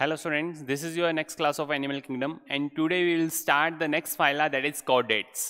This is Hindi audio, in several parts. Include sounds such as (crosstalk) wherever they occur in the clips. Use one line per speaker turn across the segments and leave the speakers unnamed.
Hello students, this is your next class of Animal Kingdom and today we will start the next phyla that is chordates.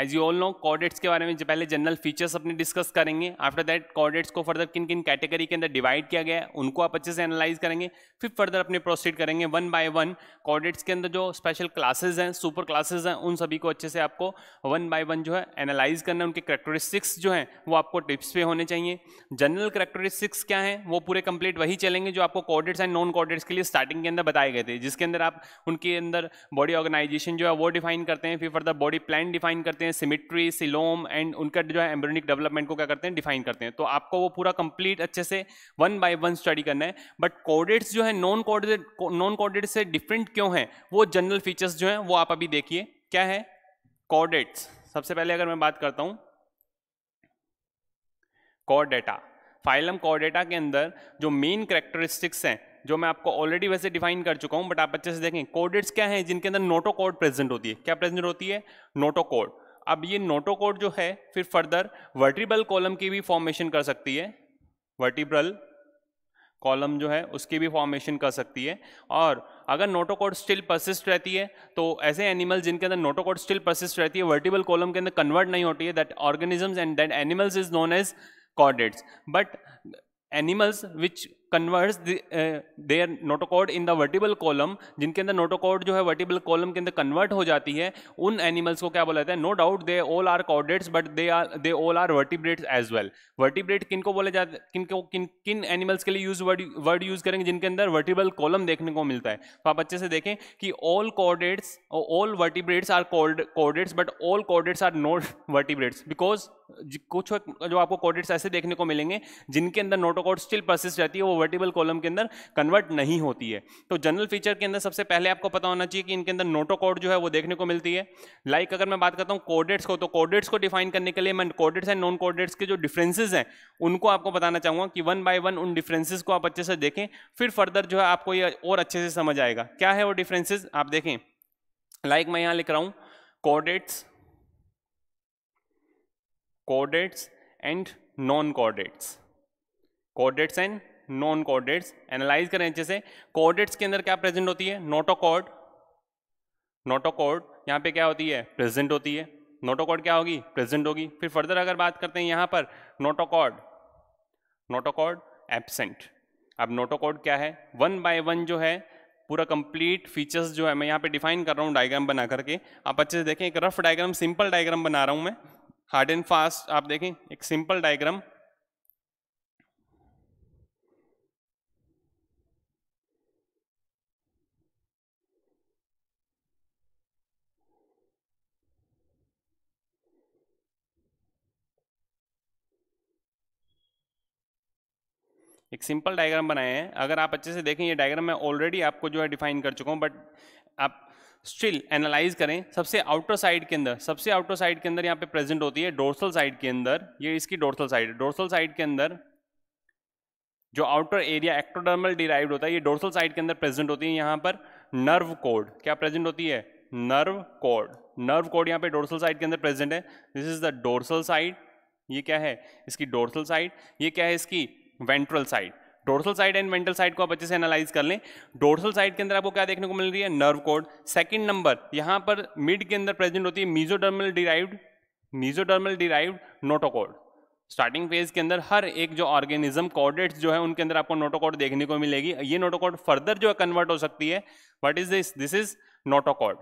As you all know chordates के बारे में पहले जनरल फीचर्स अपने डिस्कस करेंगे आफ्टर दैट कॉर्डेट्स को फर्दर किन किन कैटेगरी के अंदर डिवाइड किया गया है उनको आप अच्छे से एनालाइज करेंगे फिर फर्दर अपने प्रोसीड करेंगे वन बाय वन कॉर्डेट्स के अंदर जो स्पेशल क्लासेज हैं सुपर क्लासेज हैं उन सभी को अच्छे से आपको वन बाय वन जो है एनालाइज करना उनके करेक्टरिस्टिक्स जो हैं वो आपको टिप्स पे होने चाहिए जनरल करेक्टरिस्टिक्स क्या हैं वो पूरे कंप्लीट वही चलेंगे जो आपको कॉर्डेट्स एंड नॉन कॉर्डेट्स के लिए स्टार्टिंग के अंदर बताए गए थे जिसके अंदर आप उनके अंदर बॉडी ऑर्गेनाइजेशन जो है वो डिफाइन करते हैं फिर फर्दर बॉडी प्लान डिफाइन करते हैं हैं सिमिट्री सिलोम एंड उनका जो है एम्ब्रोनिक डेवलपमेंट को क्या करते हैं डिफाइन करते हैं तो आपको वो पूरा कंप्लीट अच्छे से वन बाय वन स्टडी करना है बट कोडेट्स जो है नॉन कोडेट नॉन कोडेट से डिफरेंट क्यों है वो जनरल फीचर्स जो हैं वो आप अभी देखिए क्या है कोडेट्स सबसे पहले अगर मैं बात करता हूँ कोर फाइलम कोर के अंदर जो मेन करेक्टरिस्टिक्स हैं जो मैं आपको ऑलरेडी वैसे डिफाइन कर चुका हूं बट आप अच्छे से देखें कोडेट्स क्या हैं जिनके अंदर नोटो प्रेजेंट होती है क्या प्रेजेंट होती है नोटो अब ये नोटोकोड जो है फिर फर्दर वर्टिब्रल कॉलम की भी फॉर्मेशन कर सकती है वर्टिब्रल कॉलम जो है उसकी भी फॉर्मेशन कर सकती है और अगर नोटोकोड स्टिल परसिस्ट रहती है तो ऐसे एनिमल जिनके अंदर नोटोकोड स्टिल परसिस्ट रहती है वर्टिबल कॉलम के अंदर कन्वर्ट नहीं होती है that organisms and that animals is known as chordates but animals which converts their notochord in the vertebral column जिनके अंदर नोटोकॉड जो है वर्टिबल कॉलम के अंदर कन्वर्ट हो जाती है उन एनिमल्स को क्या बोला जाता है no doubt they all are chordates but they are they all are vertebrates as well vertebrate किन को बोले जाते किन को किन किन एनिमल्स के लिए यूज वर्ड वर्ड यूज करेंगे जिनके अंदर वर्टिबल कॉलम देखने को मिलता है तो आप अच्छे से देखें कि all chordates all vertebrates are chordates but all chordates are not vertebrates because कुछ जो आपको कॉर्डेट्स ऐसे देखने को मिलेंगे जिनके अंदर नोटोकॉड स्टिल परसिस्ट रहती है वो कन्वर्टेबल कॉलम के अंदर कन्वर्ट नहीं होती है तो जनरल फीचर के अंदर सबसे पहले आपको पता होना चाहिए कि इनके अंदर नोटो कोड जो है वो देखने को मिलती है लाइक like अगर मैं बात करता हूँ कोडेट्स को तो कोडेट्स को डिफाइन करने के लिए मैं कोडेट्स एंड नॉन कोडेट्स के जो डिफ्रेंसेज हैं उनको आपको बताना चाहूँगा कि वन बाय वन उन डिफ्रेंसेज को आप अच्छे से देखें फिर फर्दर जो है आपको ये और अच्छे से समझ आएगा क्या है वो डिफ्रेंसेज आप देखें लाइक like मैं यहाँ लिख रहा हूँ chordates chordates and non chordates chordates and non chordates analyse करें अच्छे से कॉर्डेट्स के अंदर क्या प्रेजेंट होती है नोटोकॉर्ड नोटोकॉर्ड यहाँ पे क्या होती है प्रेजेंट होती है नोटोकॉर्ड क्या होगी प्रेजेंट होगी फिर फर्दर अगर बात करते हैं यहाँ पर नोटोकॉर्ड नोटोकॉर्ड एबसेंट अब नोटोकॉर्ड क्या है वन बाय वन जो है पूरा कंप्लीट फीचर्स जो है मैं यहाँ पे डिफाइन कर रहा हूँ डायग्राम बना करके आप अच्छे से देखें एक रफ डायग्राम सिंपल डायग्राम बना रहा हूँ मैं हार्ड एंड फास्ट आप देखें एक सिंपल डायग्राम एक सिंपल डायग्राम बनाए हैं अगर आप अच्छे से देखें ये डायग्राम मैं ऑलरेडी आपको जो है डिफाइन कर चुका हूँ बट आप स्टिल एनालाइज करें सबसे आउटर साइड के अंदर सबसे आउटर साइड के अंदर यहाँ पे प्रेजेंट होती है डोर्सल साइड के अंदर ये इसकी डोर्सल साइड डोर्सल साइड के अंदर जो आउटर एरिया एक्ट्रोडर्मल डिराइव्ड होता है ये डोर्सल साइड के अंदर प्रेजेंट होती है यहाँ पर नर्व कोड क्या प्रेजेंट होती है नर्व कोड नर्व कोड यहाँ पे डोर्सल साइड के अंदर प्रेजेंट है this is the dorsal side ये क्या है इसकी डोर्सल साइड ये क्या है इसकी ventral side dorsal side and ventral side को आप अच्छे से एनालाइज कर लें डोर्सल साइड के अंदर आपको क्या देखने को मिल रही है नर्व कोड सेकंड नंबर यहां पर मिड के अंदर प्रेजेंट होती है mesodermal derived mesodermal derived notochord starting phase के अंदर हर एक जो ऑर्गेनिज्म कॉर्डेट्स जो है उनके अंदर आपको नोटोकॉड देखने को मिलेगी ये नोटोकॉड फर्दर जो है कन्वर्ट हो सकती है what is this this is notochord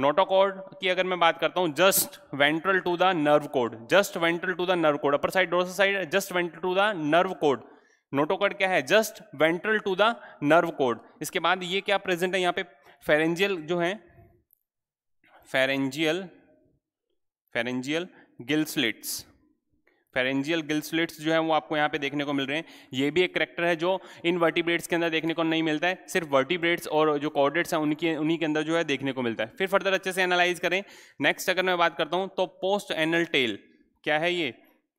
notochord की अगर मैं बात करता हूँ just ventral to the nerve cord just ventral to the nerve cord upper side dorsal side just ventral to the nerve cord notochord क्या है just ventral to the nerve cord इसके बाद ये क्या प्रेजेंट है यहाँ पे फेरेंजियल जो है pharyngeal pharyngeal gill slits pharyngeal gill slits जो है वो आपको यहाँ पे देखने को मिल रहे हैं ये भी एक करेक्टर है जो इन वर्टिब्रेट्स के अंदर देखने को नहीं मिलता है सिर्फ वर्टिब्रेट्स और जो कॉर्डेट्स हैं उनकी उन्हीं के अंदर जो है देखने को मिलता है फिर फर्दर अच्छे से एनालाइज करें नेक्स्ट अगर मैं बात करता हूँ तो पोस्ट एनल टेल क्या है ये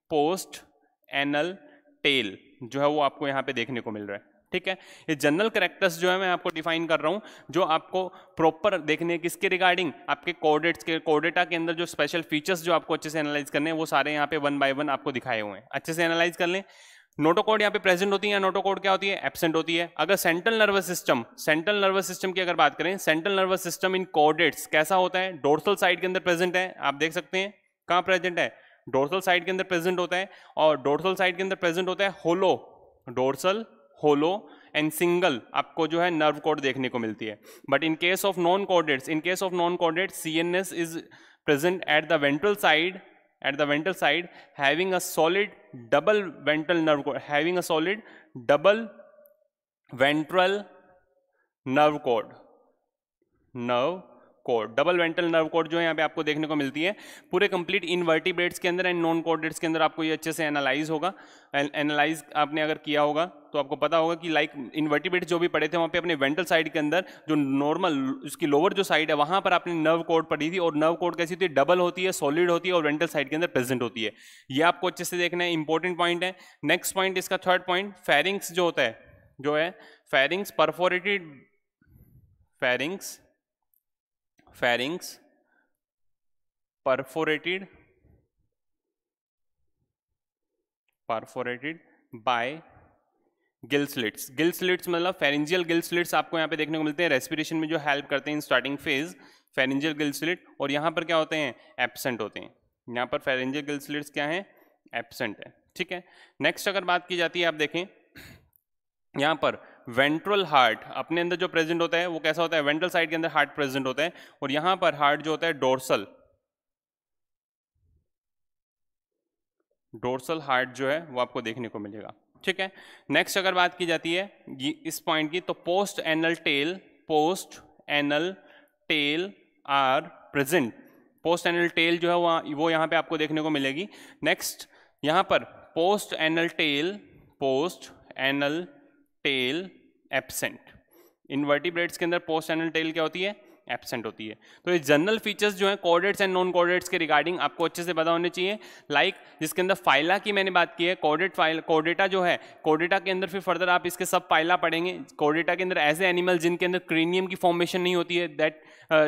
पोस्ट एनल टेल जो है वो आपको यहाँ पे देखने को मिल रहा है ठीक है ये जनरल करेक्टर्स जो है मैं आपको डिफाइन कर रहा हूँ जो आपको प्रॉपर देखने किसके रिगार्डिंग आपके कोडेट्स के कोडेटा के अंदर जो स्पेशल फीचर्स जो आपको अच्छे से एनालाइज करने हैं वो सारे यहाँ पे वन बाय वन आपको दिखाए हुए हैं अच्छे से एनालाइज कर लें नोटोकोड यहाँ पे प्रेजेंट होती है या नोटोकोड क्या होती है एबसेंट होती है अगर central nervous system central nervous system की अगर बात करें central nervous system in chordates कैसा होता है डोर्सल साइड के अंदर प्रेजेंट है आप देख सकते हैं कहाँ प्रेजेंट है डोर्सल साइड के अंदर प्रेजेंट होता है और डोर्सल साइड के अंदर प्रेजेंट होता है hollow dorsal hollow and single आपको जो है नर्व कोड देखने को मिलती है but in case of non chordates in case of non chordates C N S is present at the ventral side at the ventral side having a solid double ventral nerve cord having a solid double ventral nerve cord nerve cord double ventral nerve cord जो है यहाँ पे आपको देखने को मिलती है पूरे कंप्लीट इनवर्टिब्रेट्स के अंदर एंड नॉन कोडेट्स के अंदर आपको ये अच्छे से एनालाइज होगा एनालाइज आपने अगर किया होगा तो आपको पता होगा कि लाइक इन्वर्टिब्रेट्स जो भी पड़े थे वहाँ पे अपने वेंटल साइड के अंदर जो नॉर्मल उसकी लोअर जो साइड है वहाँ पर आपने नर्व कोड पड़ी थी और नर्व कोड कैसी होती है डबल होती है सॉलिड होती है और वेंटल साइड के अंदर प्रेजेंट होती है ये आपको अच्छे से देखना है इंपॉर्टेंट पॉइंट है नेक्स्ट पॉइंट इसका थर्ड पॉइंट फेरिंग्स जो होता है जो है pharynx perforated pharynx pharynx perforated perforated by gill slits gill slits मतलब फेरेंजियल गिल स्लिट्स आपको यहाँ पे देखने को मिलते हैं रेस्पिरेशन में जो हेल्प करते हैं in starting phase pharyngeal gill slit और यहाँ पर क्या होते हैं एबसेंट होते हैं यहाँ पर फेरेंजियल गिल स्लिट्स क्या हैं एबसेंट है ठीक है नेक्स्ट अगर बात की जाती है आप देखें यहाँ पर वेंट्रल हार्ट अपने अंदर जो प्रेजेंट होता है वो कैसा होता है वेंट्रल साइड के अंदर हार्ट प्रेजेंट होता है और यहां पर हार्ट जो होता है डोर्सल डोर्सल हार्ट जो है वो आपको देखने को मिलेगा ठीक है नेक्स्ट अगर बात की जाती है इस पॉइंट की तो post anal tail post anal tail are present post anal tail जो है वो वो यहां पे आपको देखने को मिलेगी नेक्स्ट यहां पर post anal tail post anal tail absent invertebrates के अंदर पोस्ट एनल टेल क्या होती है एबसेंट होती है तो ये जनरल फीचर्स जो हैं कॉर्डेट्स एंड नॉन कॉर्डेट्स के रिगार्डिंग आपको अच्छे से पता होने चाहिए लाइक like, जिसके अंदर फाइला की मैंने बात की है कॉर्डेट फाइल कॉर्डेटा जो है कॉर्डेटा के अंदर फिर फर्दर आप इसके सब फाइला पढ़ेंगे कॉर्डेटा के अंदर ऐसे एनिमल जिनके अंदर क्रीनियम की फॉर्मेशन नहीं होती है that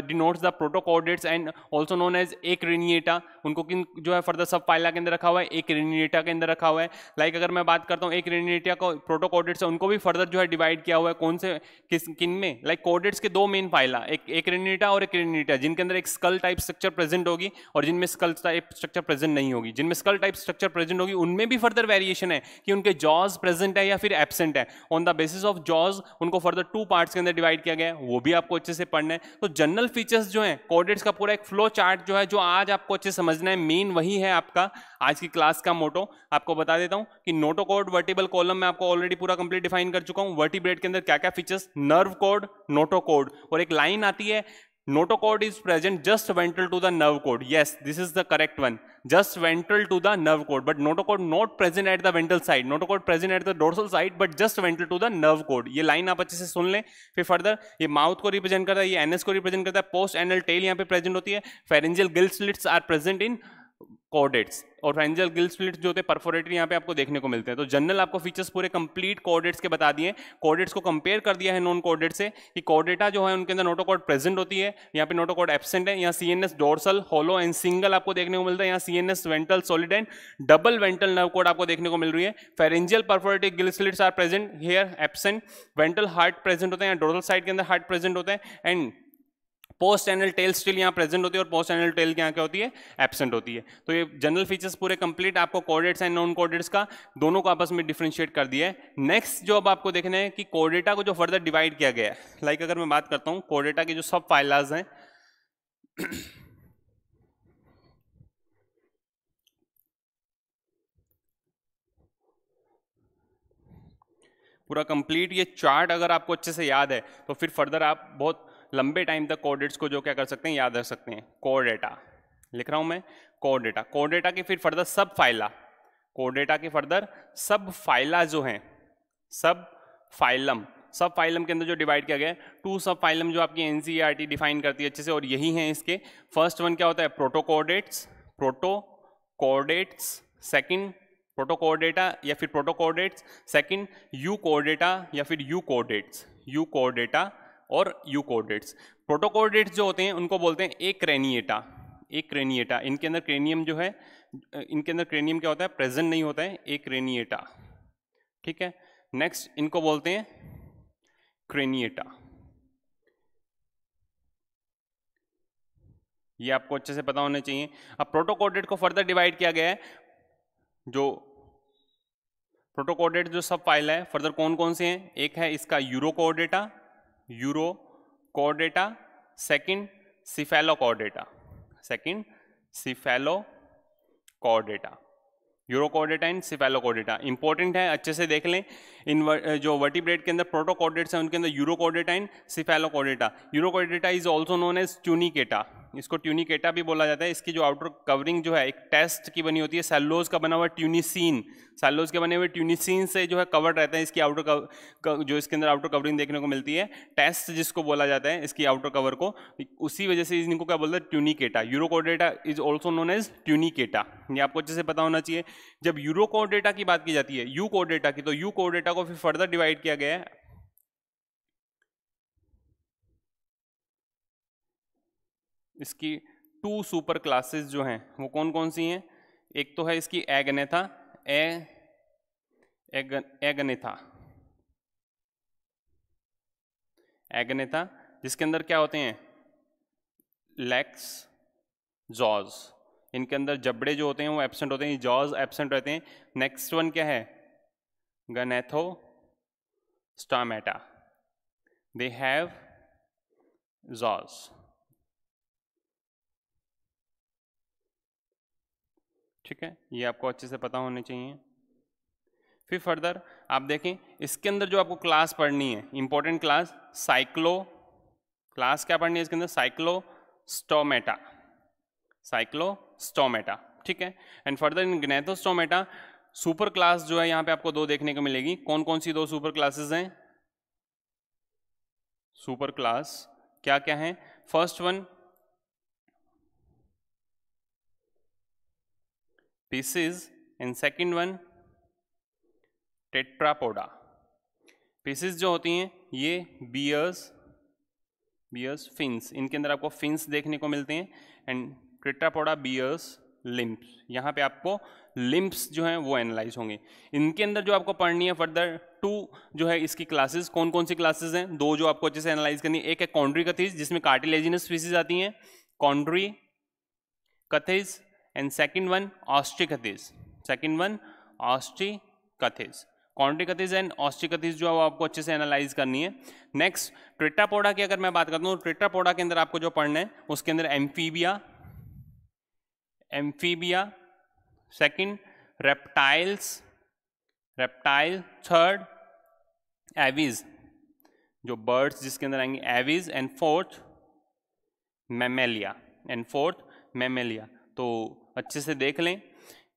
denotes the protochordates and also known as acraniata उनको किन जो है फर्दर सब फाइला के अंदर रखा हुआ है एक रेनिएटा के अंदर रखा हुआ है लाइक like, अगर मैं बात करता हूँ एक रेनिएटा को प्रोटोकॉर्डेट्स है उनको भी फर्दर जो है डिवाइड किया हुआ है कौन से किस किन में लाइक like, कॉर्डेट्स के दो मेन फाइला एक एक क्रिनिटा और क्रिनिटा जिनके अंदर एक स्कल टाइप स्ट्रक्चर प्रेजेंट होगी और जिनमें स्कल टाइप स्ट्रक्चर प्रेजेंट नहीं होगी जिनमें स्कल टाइप स्ट्रक्चर प्रेजेंट होगी उनमें भी फर्दर वेरिएशन है कि उनके जॉज प्रेजेंट है या फिर एबसेंट है on the basis of jaws उनको फर्दर टू पार्ट्स के अंदर डिवाइड किया गया है वो भी आपको अच्छे से पढ़ना है तो जनरल फीचर्स जो है कोडेट्स का पूरा एक फ्लो चार्ट जो है जो आज आपको अच्छे समझना है मेन वही है आपका आज की क्लास का मोटो आपको बता देता हूं कि नोटो कोड वर्टिबल कॉलम में आपको ऑलरेडी पूरा कंप्लीट डिफाइन कर चुका हूं वर्टिब्रेट के अंदर क्या क्या features nerve cord notochord और एक लाइन आती है notochord is present just ventral to the nerve cord yes this is the correct one just ventral to the nerve cord but notochord not present at the ventral side notochord present at the dorsal side but just ventral to the nerve cord ये लाइन आप अच्छे से सुन लें फिर फर्दर ये माउथ को रिप्रेजेंट करता है ये एनएस को रिप्रेजेंट करता है पोस्ट एनल टेल यहाँ पे प्रेजेंट होती है फेरेंजियल गिल्स slits are present in chordates और एंजल गिल स्प्लिट्स जो होते हैं यहाँ पे आपको देखने को मिलते हैं तो जनरल आपको फीचर्स पूरे कंप्लीट कॉर्डेट्स के बता दिए कॉर्डेट्स को कंपेयर कर दिया है नॉन कॉर्डेट से कि कॉर्डेटा जो है उनके अंदर नोटोकॉर्ड प्रेजेंट होती है यहाँ पे नोटोकॉर्ड एबसेंट है यहाँ C N S dorsal hollow and single आपको देखने को मिलता है यहाँ C N S ventral solid and double ventral nerve cord आपको देखने को मिल रही है pharyngeal perforated gill slits are present here absent ventral heart present होते हैं डोरल साइड के अंदर हार्ट प्रेजेंट होते हैं and post anal tail still यहाँ प्रेजेंट होती है और पोस्ट एनल टेल यहाँ क्या होती है एबसेंट होती है तो ये जनरल फीचर्स पूरे कंप्लीट आपको कॉर्डेट्स एंड नॉन कॉर्डेट्स का दोनों को आपस में डिफ्रेंशिएट कर दिया है नेक्स्ट जो अब आपको देखना है कि कोर्डेटा को जो फर्दर डिवाइड किया गया है लाइक अगर मैं बात करता हूँ कॉर्डेटा की जो सब फाइलाज हैं पूरा कंप्लीट ये चार्ट अगर आपको अच्छे से याद है तो फिर फर्दर आप बहुत लंबे टाइम तक कोडेट्स को जो क्या कर सकते हैं याद रख सकते हैं कोर डेटा लिख रहा हूँ मैं कोर डेटा कोर डेटा की फिर further sub phyla chordata की फर्दर सब फाइला जो हैं सब फाइलम सब फाइलम के अंदर जो डिवाइड किया गया है टू सब फाइलम जो आपकी एन डिफाइन e करती है अच्छे से और यही हैं इसके फर्स्ट वन क्या होता है प्रोटोकोडेट्स कोर्डेट्स सेकेंड प्रोटोकोऑर्डेटा या फिर प्रोटोकोऑर्डेट्स सेकंड यू कोऑर्डेटा या फिर यू कोऑर्डेट्स यू कोऑर्डेटा और यू कोऑर्डेट्स प्रोटोकोऑर्डेट्स जो होते हैं उनको बोलते हैं एक क्रेनिएटा एक क्रेनिएटा इनके अंदर क्रेनियम जो है इनके अंदर क्रेनियम क्या होता है प्रेजेंट नहीं होता है एक क्रेनिएटा ठीक है नेक्स्ट इनको बोलते हैं क्रेनिएटा ये आपको अच्छे से पता होना चाहिए अब प्रोटोकोडेट को फर्दर डिवाइड किया गया है जो प्रोटोकोडेट जो सब फाइल है फर्दर कौन कौन से हैं एक है इसका urochordata urochordata second cephalochordata second cephalochordata urochordata and cephalochordata important है अच्छे से देख लें इन जो वर्टिब्रेट के अंदर प्रोटोकॉर्डेट्स हैं उनके अंदर urochordata and cephalochordata urochordata is also known as tunicata इसको ट्यूनिकेटा भी बोला जाता है इसकी जो आउटर कवरिंग जो है एक टेस्ट की बनी होती है सेल्लोज का बना हुआ ट्यूनिसिन सेलोज के बने हुए ट्यूनिसिन से जो है कवर्ड रहता है इसकी आउटर कव जो इसके अंदर आउटर कवरिंग देखने को मिलती है टेस्ट जिसको बोला जाता है इसकी आउटर कवर को उसी वजह से इनको क्या बोलता है tunicata urochordata is also known as tunicata ये आपको अच्छे से पता होना चाहिए जब यूरोकॉर्डेटा की बात की जाती है यू कोडेटा की तो यू कोडेटा को फिर फर्दर डिवाइड किया गया है इसकी टू सुपर क्लासेस जो हैं वो कौन कौन सी हैं एक तो है इसकी एगनेथा ए एगन, एगनेथा एगनेथा जिसके अंदर क्या होते हैं लेग्स जॉज इनके अंदर जबड़े जो होते हैं वो एब्सेंट होते हैं जॉज एब्सेंट रहते हैं नेक्स्ट वन क्या है Ganathostomata. They have jaws. ठीक है ये आपको अच्छे से पता होने चाहिए फिर फर्दर आप देखें इसके अंदर जो आपको क्लास पढ़नी है इंपॉर्टेंट क्लास साइक्लो क्लास क्या पढ़नी है इसके अंदर साइक्लो स्टोमेटा साइक्लो स्टोमेटा ठीक है and further in gnathostomata super class जो है यहां पे आपको दो देखने को मिलेगी कौन कौन सी दो सुपर क्लासेस हैं सुपर क्लास क्या क्या है first one pisces and second one tetrapoda pisces जो होती हैं ये बियर्स बियर्स फिंस इनके अंदर आपको फिंस देखने को मिलते हैं एंड टेट्रापोडा बियर्स लिम्प्स यहां पे आपको लिम्प्स जो हैं वो एनालाइज होंगे इनके अंदर जो आपको पढ़नी है फर्दर टू जो है इसकी क्लासेस कौन कौन सी क्लासेस हैं दो जो आपको अच्छे से एनालाइज करनी है एक है कॉन्ड्री कथीज जिसमें कार्टिलेजिनस स्पीसीज आती हैं chondrichthyes and second one osteichthyes second one osteichthyes chondrichthyes and osteichthyes जो है वो आपको अच्छे से एनालाइज करनी है नेक्स्ट ट्रिटापोडा की अगर मैं बात करता हूँ ट्रिटापोडा के अंदर आपको जो पढ़ना है उसके अंदर amphibia amphibia second reptiles reptile third aves जो बर्ड्स जिसके अंदर आएंगे aves and fourth mammalia and fourth mammalia तो अच्छे से देख लें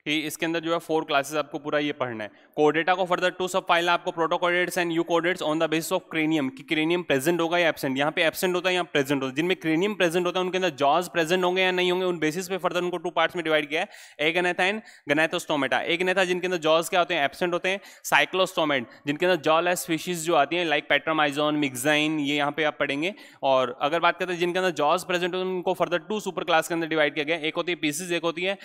कि इसके अंदर जो है फोर क्लासेस आपको पूरा ये पढ़ना है कोडेटा को फर्दर टू सब फाइल आपको protochordates and euchordates on the basis of cranium कि क्रेनियम प्रेजेंट होगा या एबसेंट यहाँ पे एबसेंट होता है यहाँ प्रेजेंट होता है जिनमें क्रेनियम प्रेजेंट होता है उनके अंदर जॉज प्रेजेंट होंगे या नहीं होंगे उन बेसिस पे फर्दर उनको टू पार्ट्स में डिवाइड किया है एक अनेथा एंड गनेथोस्टोमेटा एक अनेथा जिनके अंदर जॉज क्या होते हैं एबसेंट होते हैं साइक्लोस्टोमेट जिनके अंदर जॉ लेस फिशेज जो आती है लाइक पेट्रामाइजोन मिग्जाइन ये यहाँ पे आप पढ़ेंगे और अगर बात करते हैं जिनके अंदर जॉज प्रेजेंट होते हैं उनको फर्दर टू सुपर क्लास के अंदर डिवाइड किया गया एक होती है पीसीज एक होती है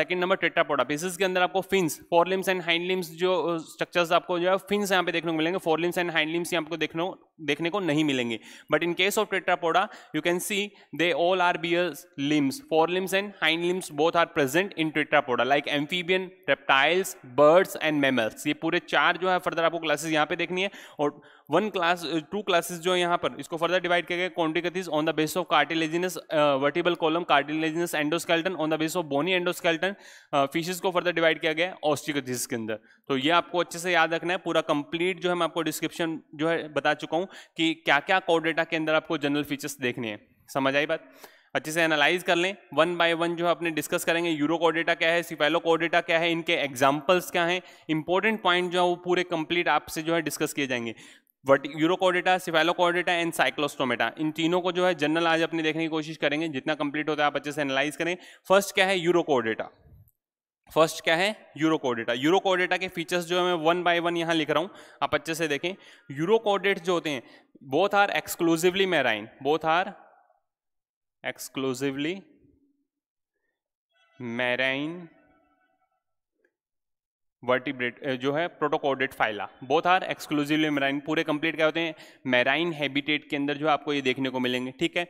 सेकंड नंबर टेट्रापोड प्रोडक्ट इस के अंदर आपको fins fore limbs and hind limbs जो स्ट्रक्चर्स आपको जो है फिन्स यहाँ पे देखने को मिलेंगे fore limbs and hind limbs यहाँ पे देखने देखने को नहीं मिलेंगे but in case of tetrapoda you can see they all are bears limbs fore limbs and hind limbs both are present in tetrapoda like amphibian reptiles birds and mammals ये पूरे चार जो है फर्दर आपको क्लासेस यहाँ पे देखनी है और वन क्लास टू क्लासेस जो है यहाँ पर इसको फर्दर डिवाइड किया गया chondrichthyes on the base of cartilaginous vertebral column cartilaginous endoskeleton on the base of bony endoskeleton fishes को फर्दर डिवाइड किया गया ऑस्टिकथिस के अंदर तो ये आपको अच्छे से याद रखना है पूरा कंप्लीट जो है मैं आपको डिस्क्रिप्शन जो है बता चुका हूँ कि क्या क्या कोड डेटा के अंदर आपको जनरल फीचर्स देखने हैं समझ आई बात अच्छे से एनालाइज कर लें वन बाय वन जो है अपने डिस्कस करेंगे यूरो कोडेटा क्या है सिफेलो कोडेटा क्या है इनके एग्जाम्पल्स क्या हैं इंपॉर्टेंट पॉइंट जो है वो पूरे कंप्लीट आपसे जो है डिस्कस किए जाएंगे यूरोकॉर्डेटा सिफेलोकोडेटा एंड साइक्लोस्टोमेटा इन तीनों को जो है जनरल आज अपने देखने की कोशिश करेंगे जितना कंप्लीट होता है आप अच्छे से एनालाइज करें फर्स्ट क्या है यूरोकोडेटा फर्स्ट क्या है यूरोकोडेटा यूरोकोडेटा के फीचर्स जो है मैं वन बाय वन यहाँ लिख रहा हूँ आप अच्छे से देखें यूरोकोडेट जो होते हैं both are exclusively marine both are exclusively marine vertebrate जो है protochordate phyla both are exclusively marine पूरे कंप्लीट क्या होते हैं मेराइन हैबिटेट के अंदर जो आपको ये देखने को मिलेंगे ठीक है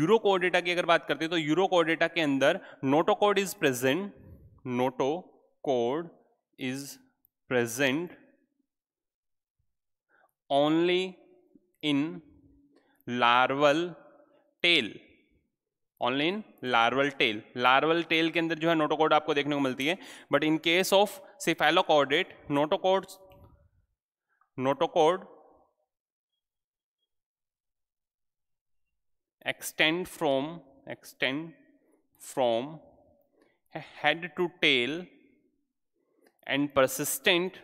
यूरोकोडेटा की अगर बात करते हैं तो यूरोकोडेटा के अंदर notochord is present notochord is present only in larval tail only in larval tail larval tail के अंदर जो है नोटोकोड आपको देखने को मिलती है but in case of cephalochordate notochord notochord extend from extend from head to tail and persistent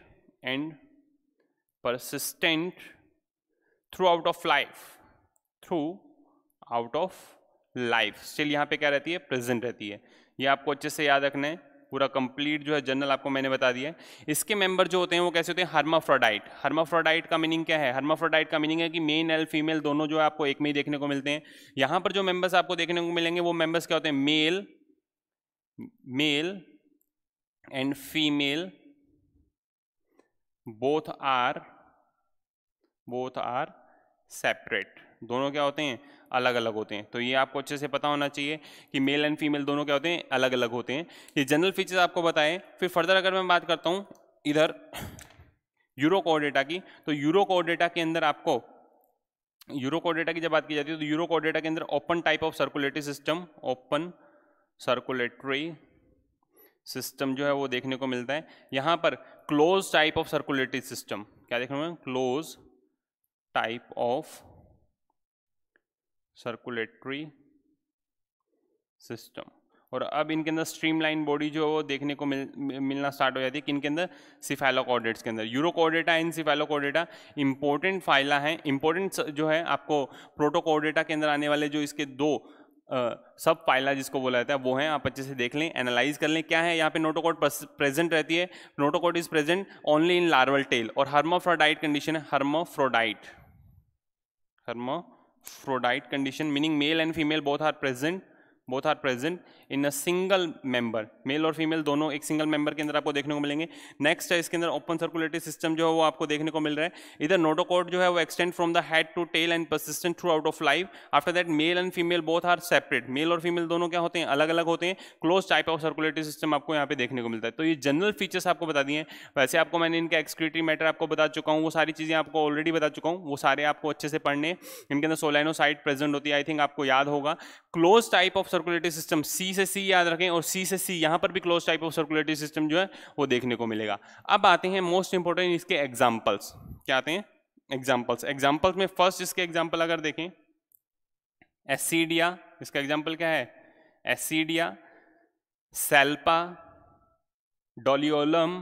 and persistent throughout of life throughout of life still यहाँ पे क्या रहती है प्रेजेंट रहती है ये आपको अच्छे से याद रखना है पूरा कंप्लीट जो है जनरल आपको मैंने बता दिया है इसके मेंबर जो होते हैं वो कैसे होते हैं हर्माफ्रोडाइट हर्माफ्रोडाइट का मीनिंग क्या है हर्माफ्रोडाइट का मीनिंग है कि मेन एल फीमेल दोनों जो है आपको एक में ही देखने को मिलते हैं यहाँ पर जो मेंबर्स आपको देखने को मिलेंगे वो मेंबर्स क्या होते हैं male male and female both are both are separate दोनों क्या होते हैं अलग अलग होते हैं तो ये आपको अच्छे से पता होना चाहिए कि मेल एंड फीमेल दोनों क्या होते हैं अलग अलग होते हैं ये जनरल फीचर्स आपको बताएं फिर फर्दर अगर मैं बात करता हूँ इधर यूरो कोऑर्डेटा की तो यूरो कोऑर्डेटा के अंदर आपको यूरो कोऑर्डेटा की जब बात की जाती है तो यूरो कोऑर्डेटा के अंदर open type of circulatory system open circulatory system जो है वो देखने को मिलता है यहाँ पर close type of circulatory system क्या देखने हैं close type of circulatory system और अब इनके अंदर स्ट्रीमलाइन बॉडी जो है वो देखने को मिल मिलना स्टार्ट हो जाती है कि इनके अंदर सिफेलोकॉर्डेट्स के अंदर urochordata and cephalochordata important phyla हैं इंपॉर्टेंट जो है आपको प्रोटोकॉर्डेटा के अंदर आने वाले जो इसके दो सब फाइला जिसको बोला जाता है वो है आप अच्छे से देख लें एनालाइज कर लें क्या है यहाँ पे नोटोकोड प्रेजेंट रहती है notochord is present only in larval tail और हर्मोफ्रोडाइट कंडीशन है हर्मोफ्रोडाइट हर्मो Frodite condition meaning male and female both are present both are present in a single member male और फीमेल दोनों एक सिंगल मेंबर के अंदर आपको देखने को मिलेंगे नेक्स्ट है इसके अंदर ओपन सर्कुलेटरी सिस्टम जो है वो आपको देखने को मिल रहा है इधर नोटोकोड जो है वो extend from the head to tail and persistent throughout of life after that male and female both are separate male और फीमेल दोनों क्या होते हैं अलग अलग होते हैं close type of circulatory system आपको यहाँ पे देखने को मिलता है तो ये जनरल फीचर्स आपको बता दिए वैसे आपको मैंने इनका एक्सक्रिटरी मैटर आपको बता चुका हूँ वो सारी चीज़ें आपको ऑलरेडी बता चुका हूँ वो सारे आपको अच्छे से पढ़ने इनके अंदर सोलाइनोसाइट प्रेजेंट होती है आई थिंक आपको याद होगा close type of circulatory system see से सी याद रखें और सी से सी यहाँ पर भी close type of circulatory system जो है वो देखने को मिलेगा अब आते हैं मोस्ट इंपॉर्टेंट इसके एग्जाम्पल्स क्या आते हैं एग्जाम्पल्स एग्जाम्पल्स में फर्स्ट इसके एग्जाम्पल अगर देखें एसीडिया इसका एग्जाम्पल क्या है एसीडिया सेल्पा डोलियोलम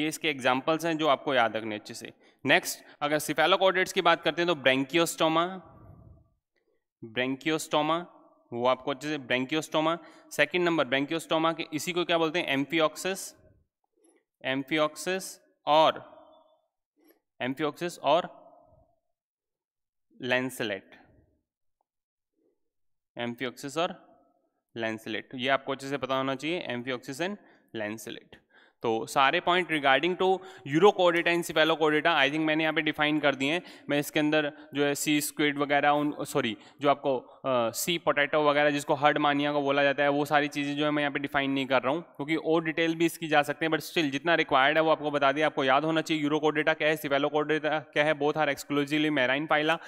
ये इसके एग्जाम्पल्स हैं जो आपको याद रखने अच्छे से नेक्स्ट अगर सिफेलोकॉर्डेट्स की बात करते हैं तो ब्रेंकियोस्टोमा ब्रेंकियोस्टोमा वो आपको अच्छे से ब्रेंकियोस्टोमा सेकंड नंबर ब्रेंकियोस्टोमा के इसी को क्या बोलते हैं एम्फियोक्सिस एम्फियोक्सिस और एम्फियोक्सिस और लेंसलेट एम्फियोक्सिस और लेंसलेट ये आपको अच्छे से पता होना चाहिए एम्फियोक्सिस एंड लेंसलेट तो सारे point regarding to Urochordata in Cephalochordata I think मैंने यहाँ पे डिफाइन कर दिए हैं मैं इसके अंदर जो है सी स्क्विड वगैरह उन सॉरी जो आपको सी पोटैटो वगैरह जिसको हर्ड मानिया को बोला जाता है वो सारी चीज़ें जो है मैं यहाँ पे डिफाइन नहीं कर रहा हूँ क्योंकि और डिटेल भी इसकी जा सकते हैं बट स्टिल जितना रिक्वायर्ड है वो आपको बता दिया आपको याद होना चाहिए यूरो कोडेटा क्या है सिपेलो कोडेटा क्या है both are exclusively marine phyla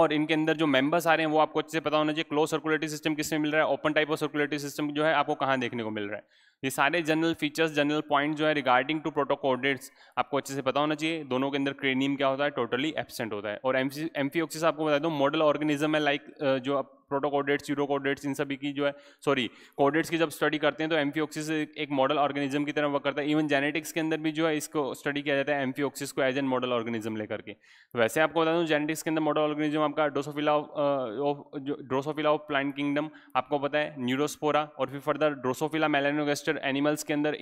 और इनके अंदर जो मेंबर्स आ रहे हैं वो आपको अच्छे से पता होना चाहिए क्लोज सर्कुलेटरी सिस्टम किसमें मिल रहा है open type of circulatory system जो है आपको कहाँ देखने को मिल रहा है ये सारे जनरल फीचर्स जनरल पॉइंट जो है रिगार्डिंग टू प्रोटोकोडेट्स आपको अच्छे से पता होना चाहिए दोनों के अंदर क्रेनियम क्या होता है टोटली एबसेंट होता है और एम एम्फियोक्सिस आपको बता दूँ मॉडल ऑर्गेनिज्म है लाइक जो प्रोटोकोडेट्स यूरोकोडेट्स इन सभी की जो है सॉरी कोडेट्स की जब स्टडी करते हैं तो एम्फियोक्सिस एक मॉडल ऑर्गेनिज्म की तरह वर्क करता है इवन जेनेटिक्स के अंदर भी जो है इसको स्टडी किया जाता है एम्फियोक्सिस को एज एन मॉडल ऑर्गेनिज्म लेकर के वैसे आपको बता दूँ जेनेटिक्स के अंदर मॉडल ऑर्गेनिज्म आपका Drosophila of Drosophila of plant kingdom आपको पता है न्यूरोस्पोरा और फिर further Drosophila melanogaster structure animals के अंदर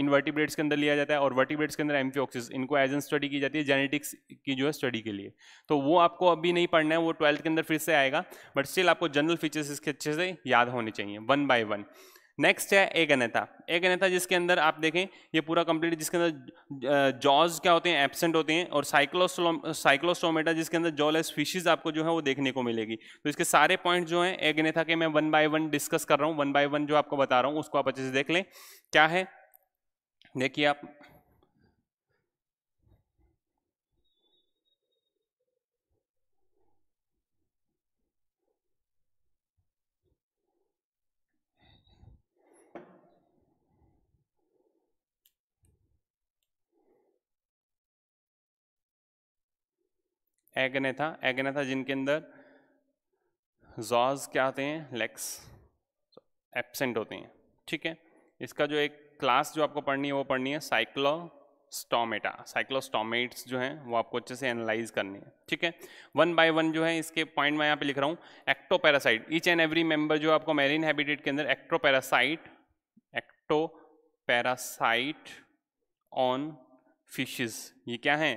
इनवर्टिब्रेट्स के अंदर लिया जाता है और वर्टिब्रेट्स के अंदर एम्फियोक्सिस इनको एज एन स्टडी की जाती है जेनेटिक्स की जो है स्टडी के लिए तो वो आपको अभी नहीं पढ़ना है वो ट्वेल्थ के अंदर फिर से आएगा बट स्टिल आपको जनरल फीचर्स इसके अच्छे से याद होने चाहिए वन बाय वन नेक्स्ट है एक अनेता एक अनेता जिसके अंदर आप देखें ये पूरा कंप्लीट जिसके अंदर जॉज क्या होते हैं एबसेंट होते हैं और साइक्लोस्टोम साइक्लोस्टोमेटा जिसके अंदर जॉलेस फिशेज आपको जो है वो देखने को मिलेगी तो इसके सारे पॉइंट जो हैं एक अनेता के मैं वन बाय वन डिस्कस कर रहा हूँ वन बाय वन जो आपको बता रहा हूँ उसको आप अच्छे से देख लें क्या है देखिए आप एगनेथा एगनेथा जिनके अंदर जॉज क्या आते हैं लेक्स एबसेंट होते हैं ठीक है इसका जो एक क्लास जो आपको पढ़नी है वो पढ़नी है साइक्लो स्टोमेटा साइक्लोस्टोमेट्स जो हैं वो आपको अच्छे से एनालाइज करनी है ठीक है वन बाय वन जो है इसके पॉइंट मैं यहाँ पे लिख रहा हूँ ectoparasite each and every member जो आपको मैरीन हैबिटेट के अंदर एक्टोपैरासाइट एक्टोपैरासाइट ऑन फिशेस ये क्या है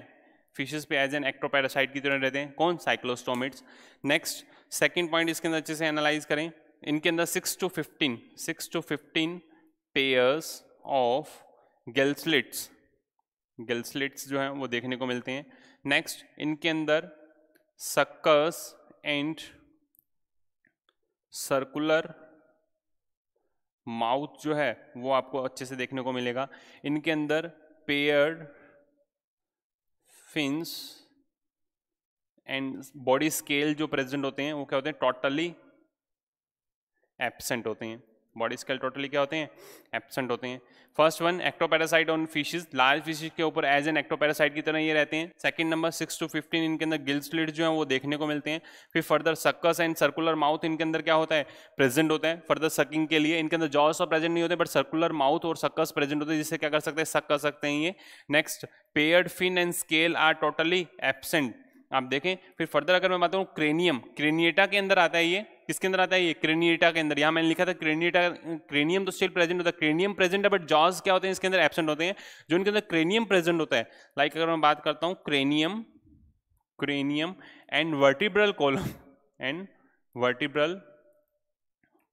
फिशेज पे एज एन एक्ट्रोपैरासाइट की तरह रहते हैं कौन साइक्लोस्टोमिट्स नेक्स्ट सेकेंड पॉइंट इसके अंदर अच्छे से एनालाइज करें इनके अंदर six to fifteen six to fifteen pairs of gill slits gill slits जो हैं वो देखने को मिलते हैं नेक्स्ट इनके अंदर सक्कर्स एंड सर्कुलर माउथ जो है वो आपको अच्छे से देखने को मिलेगा इनके अंदर paired fins and body scale जो प्रेजेंट होते हैं वो क्या होते हैं टोटली एबसेंट होते हैं बॉडी स्केल टोटली क्या होते हैं एबसेंट होते हैं first one ectoparasite on fishes large fishes के ऊपर एज एन एक्टोपैरासाइट की तरह ये रहते हैं second number six to fifteen इनके अंदर गिल्स लिड जो है वो देखने को मिलते हैं फिर further suckers and circular mouth इनके अंदर क्या होता है प्रेजेंट होता है फर्दर सकिंग के लिए इनके अंदर जॉस और प्रेजेंट नहीं होते बट सर्कुलर माउथ और सक्कस प्रेजेंट होते हैं जिससे क्या कर सकते हैं सक कर सकते हैं ये next paired fin and scale are totally absent आप देखें फिर फर्दर अगर मैं करूँ क्रेनियम क्रेनिएटा के अंदर आता है ये किसके अंदर आता है ये क्रेनिएटा के अंदर यहाँ मैंने लिखा था क्रेनिएटा क्रेनियम तो स्टिल प्रेजेंट होता है क्रेनियम प्रेजेंट है बट जॉज क्या होते हैं इसके अंदर एबसेंट होते हैं जो इनके अंदर क्रेनियम प्रेजेंट होता है लाइक अगर मैं बात करता हूँ cranium cranium and vertebral column and vertebral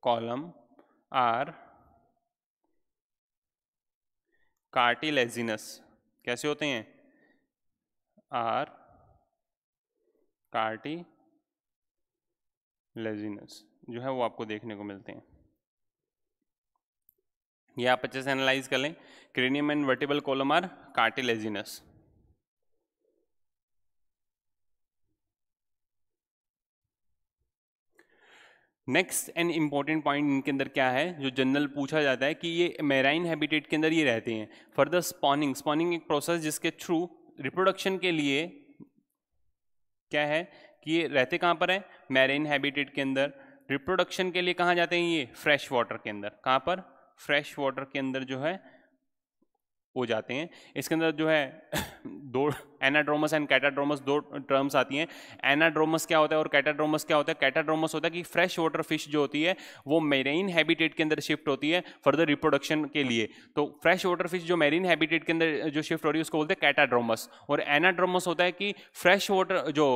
column are cartilaginous कैसे होते हैं आर कार्टी लेजीनेस जो है वो आपको देखने को मिलते हैं ये आप अच्छे से एनालाइज कर लें cranium and vertebral column are cartilaginous next and important point इनके अंदर क्या है जो जनरल पूछा जाता है कि ये मेराइन हैबिटेट के अंदर ये रहते हैं फर्दर स्पॉनिंग स्पॉनिंग एक प्रोसेस जिसके थ्रू रिप्रोडक्शन के लिए क्या है कि ये रहते कहाँ पर हैं मैरिन हैबिटेट के अंदर रिप्रोडक्शन के लिए कहाँ जाते हैं ये फ्रेश वाटर के अंदर कहाँ पर फ्रेश वाटर के अंदर जो है हो जाते हैं इसके अंदर जो है (coughs) दो एनाड्रोमस एंड कैटाड्रोमस दो टर्म्स आती हैं एनाड्रोमस क्या होता है और कैटाड्रोमस क्या होता है कैटाड्रोमस होता है कि फ्रेश वाटर फिश जो होती है वो मेरीन हैबिटेट के अंदर शिफ्ट होती है फर्दर रिप्रोडक्शन के लिए तो फ्रेश वाटर फिश जो मेरीन हैबिटेट के अंदर जो शिफ्ट हो रही है उसको बोलते हैं कैटाड्रोमस और एनाड्रोमस होता है कि फ्रेश वाटर जो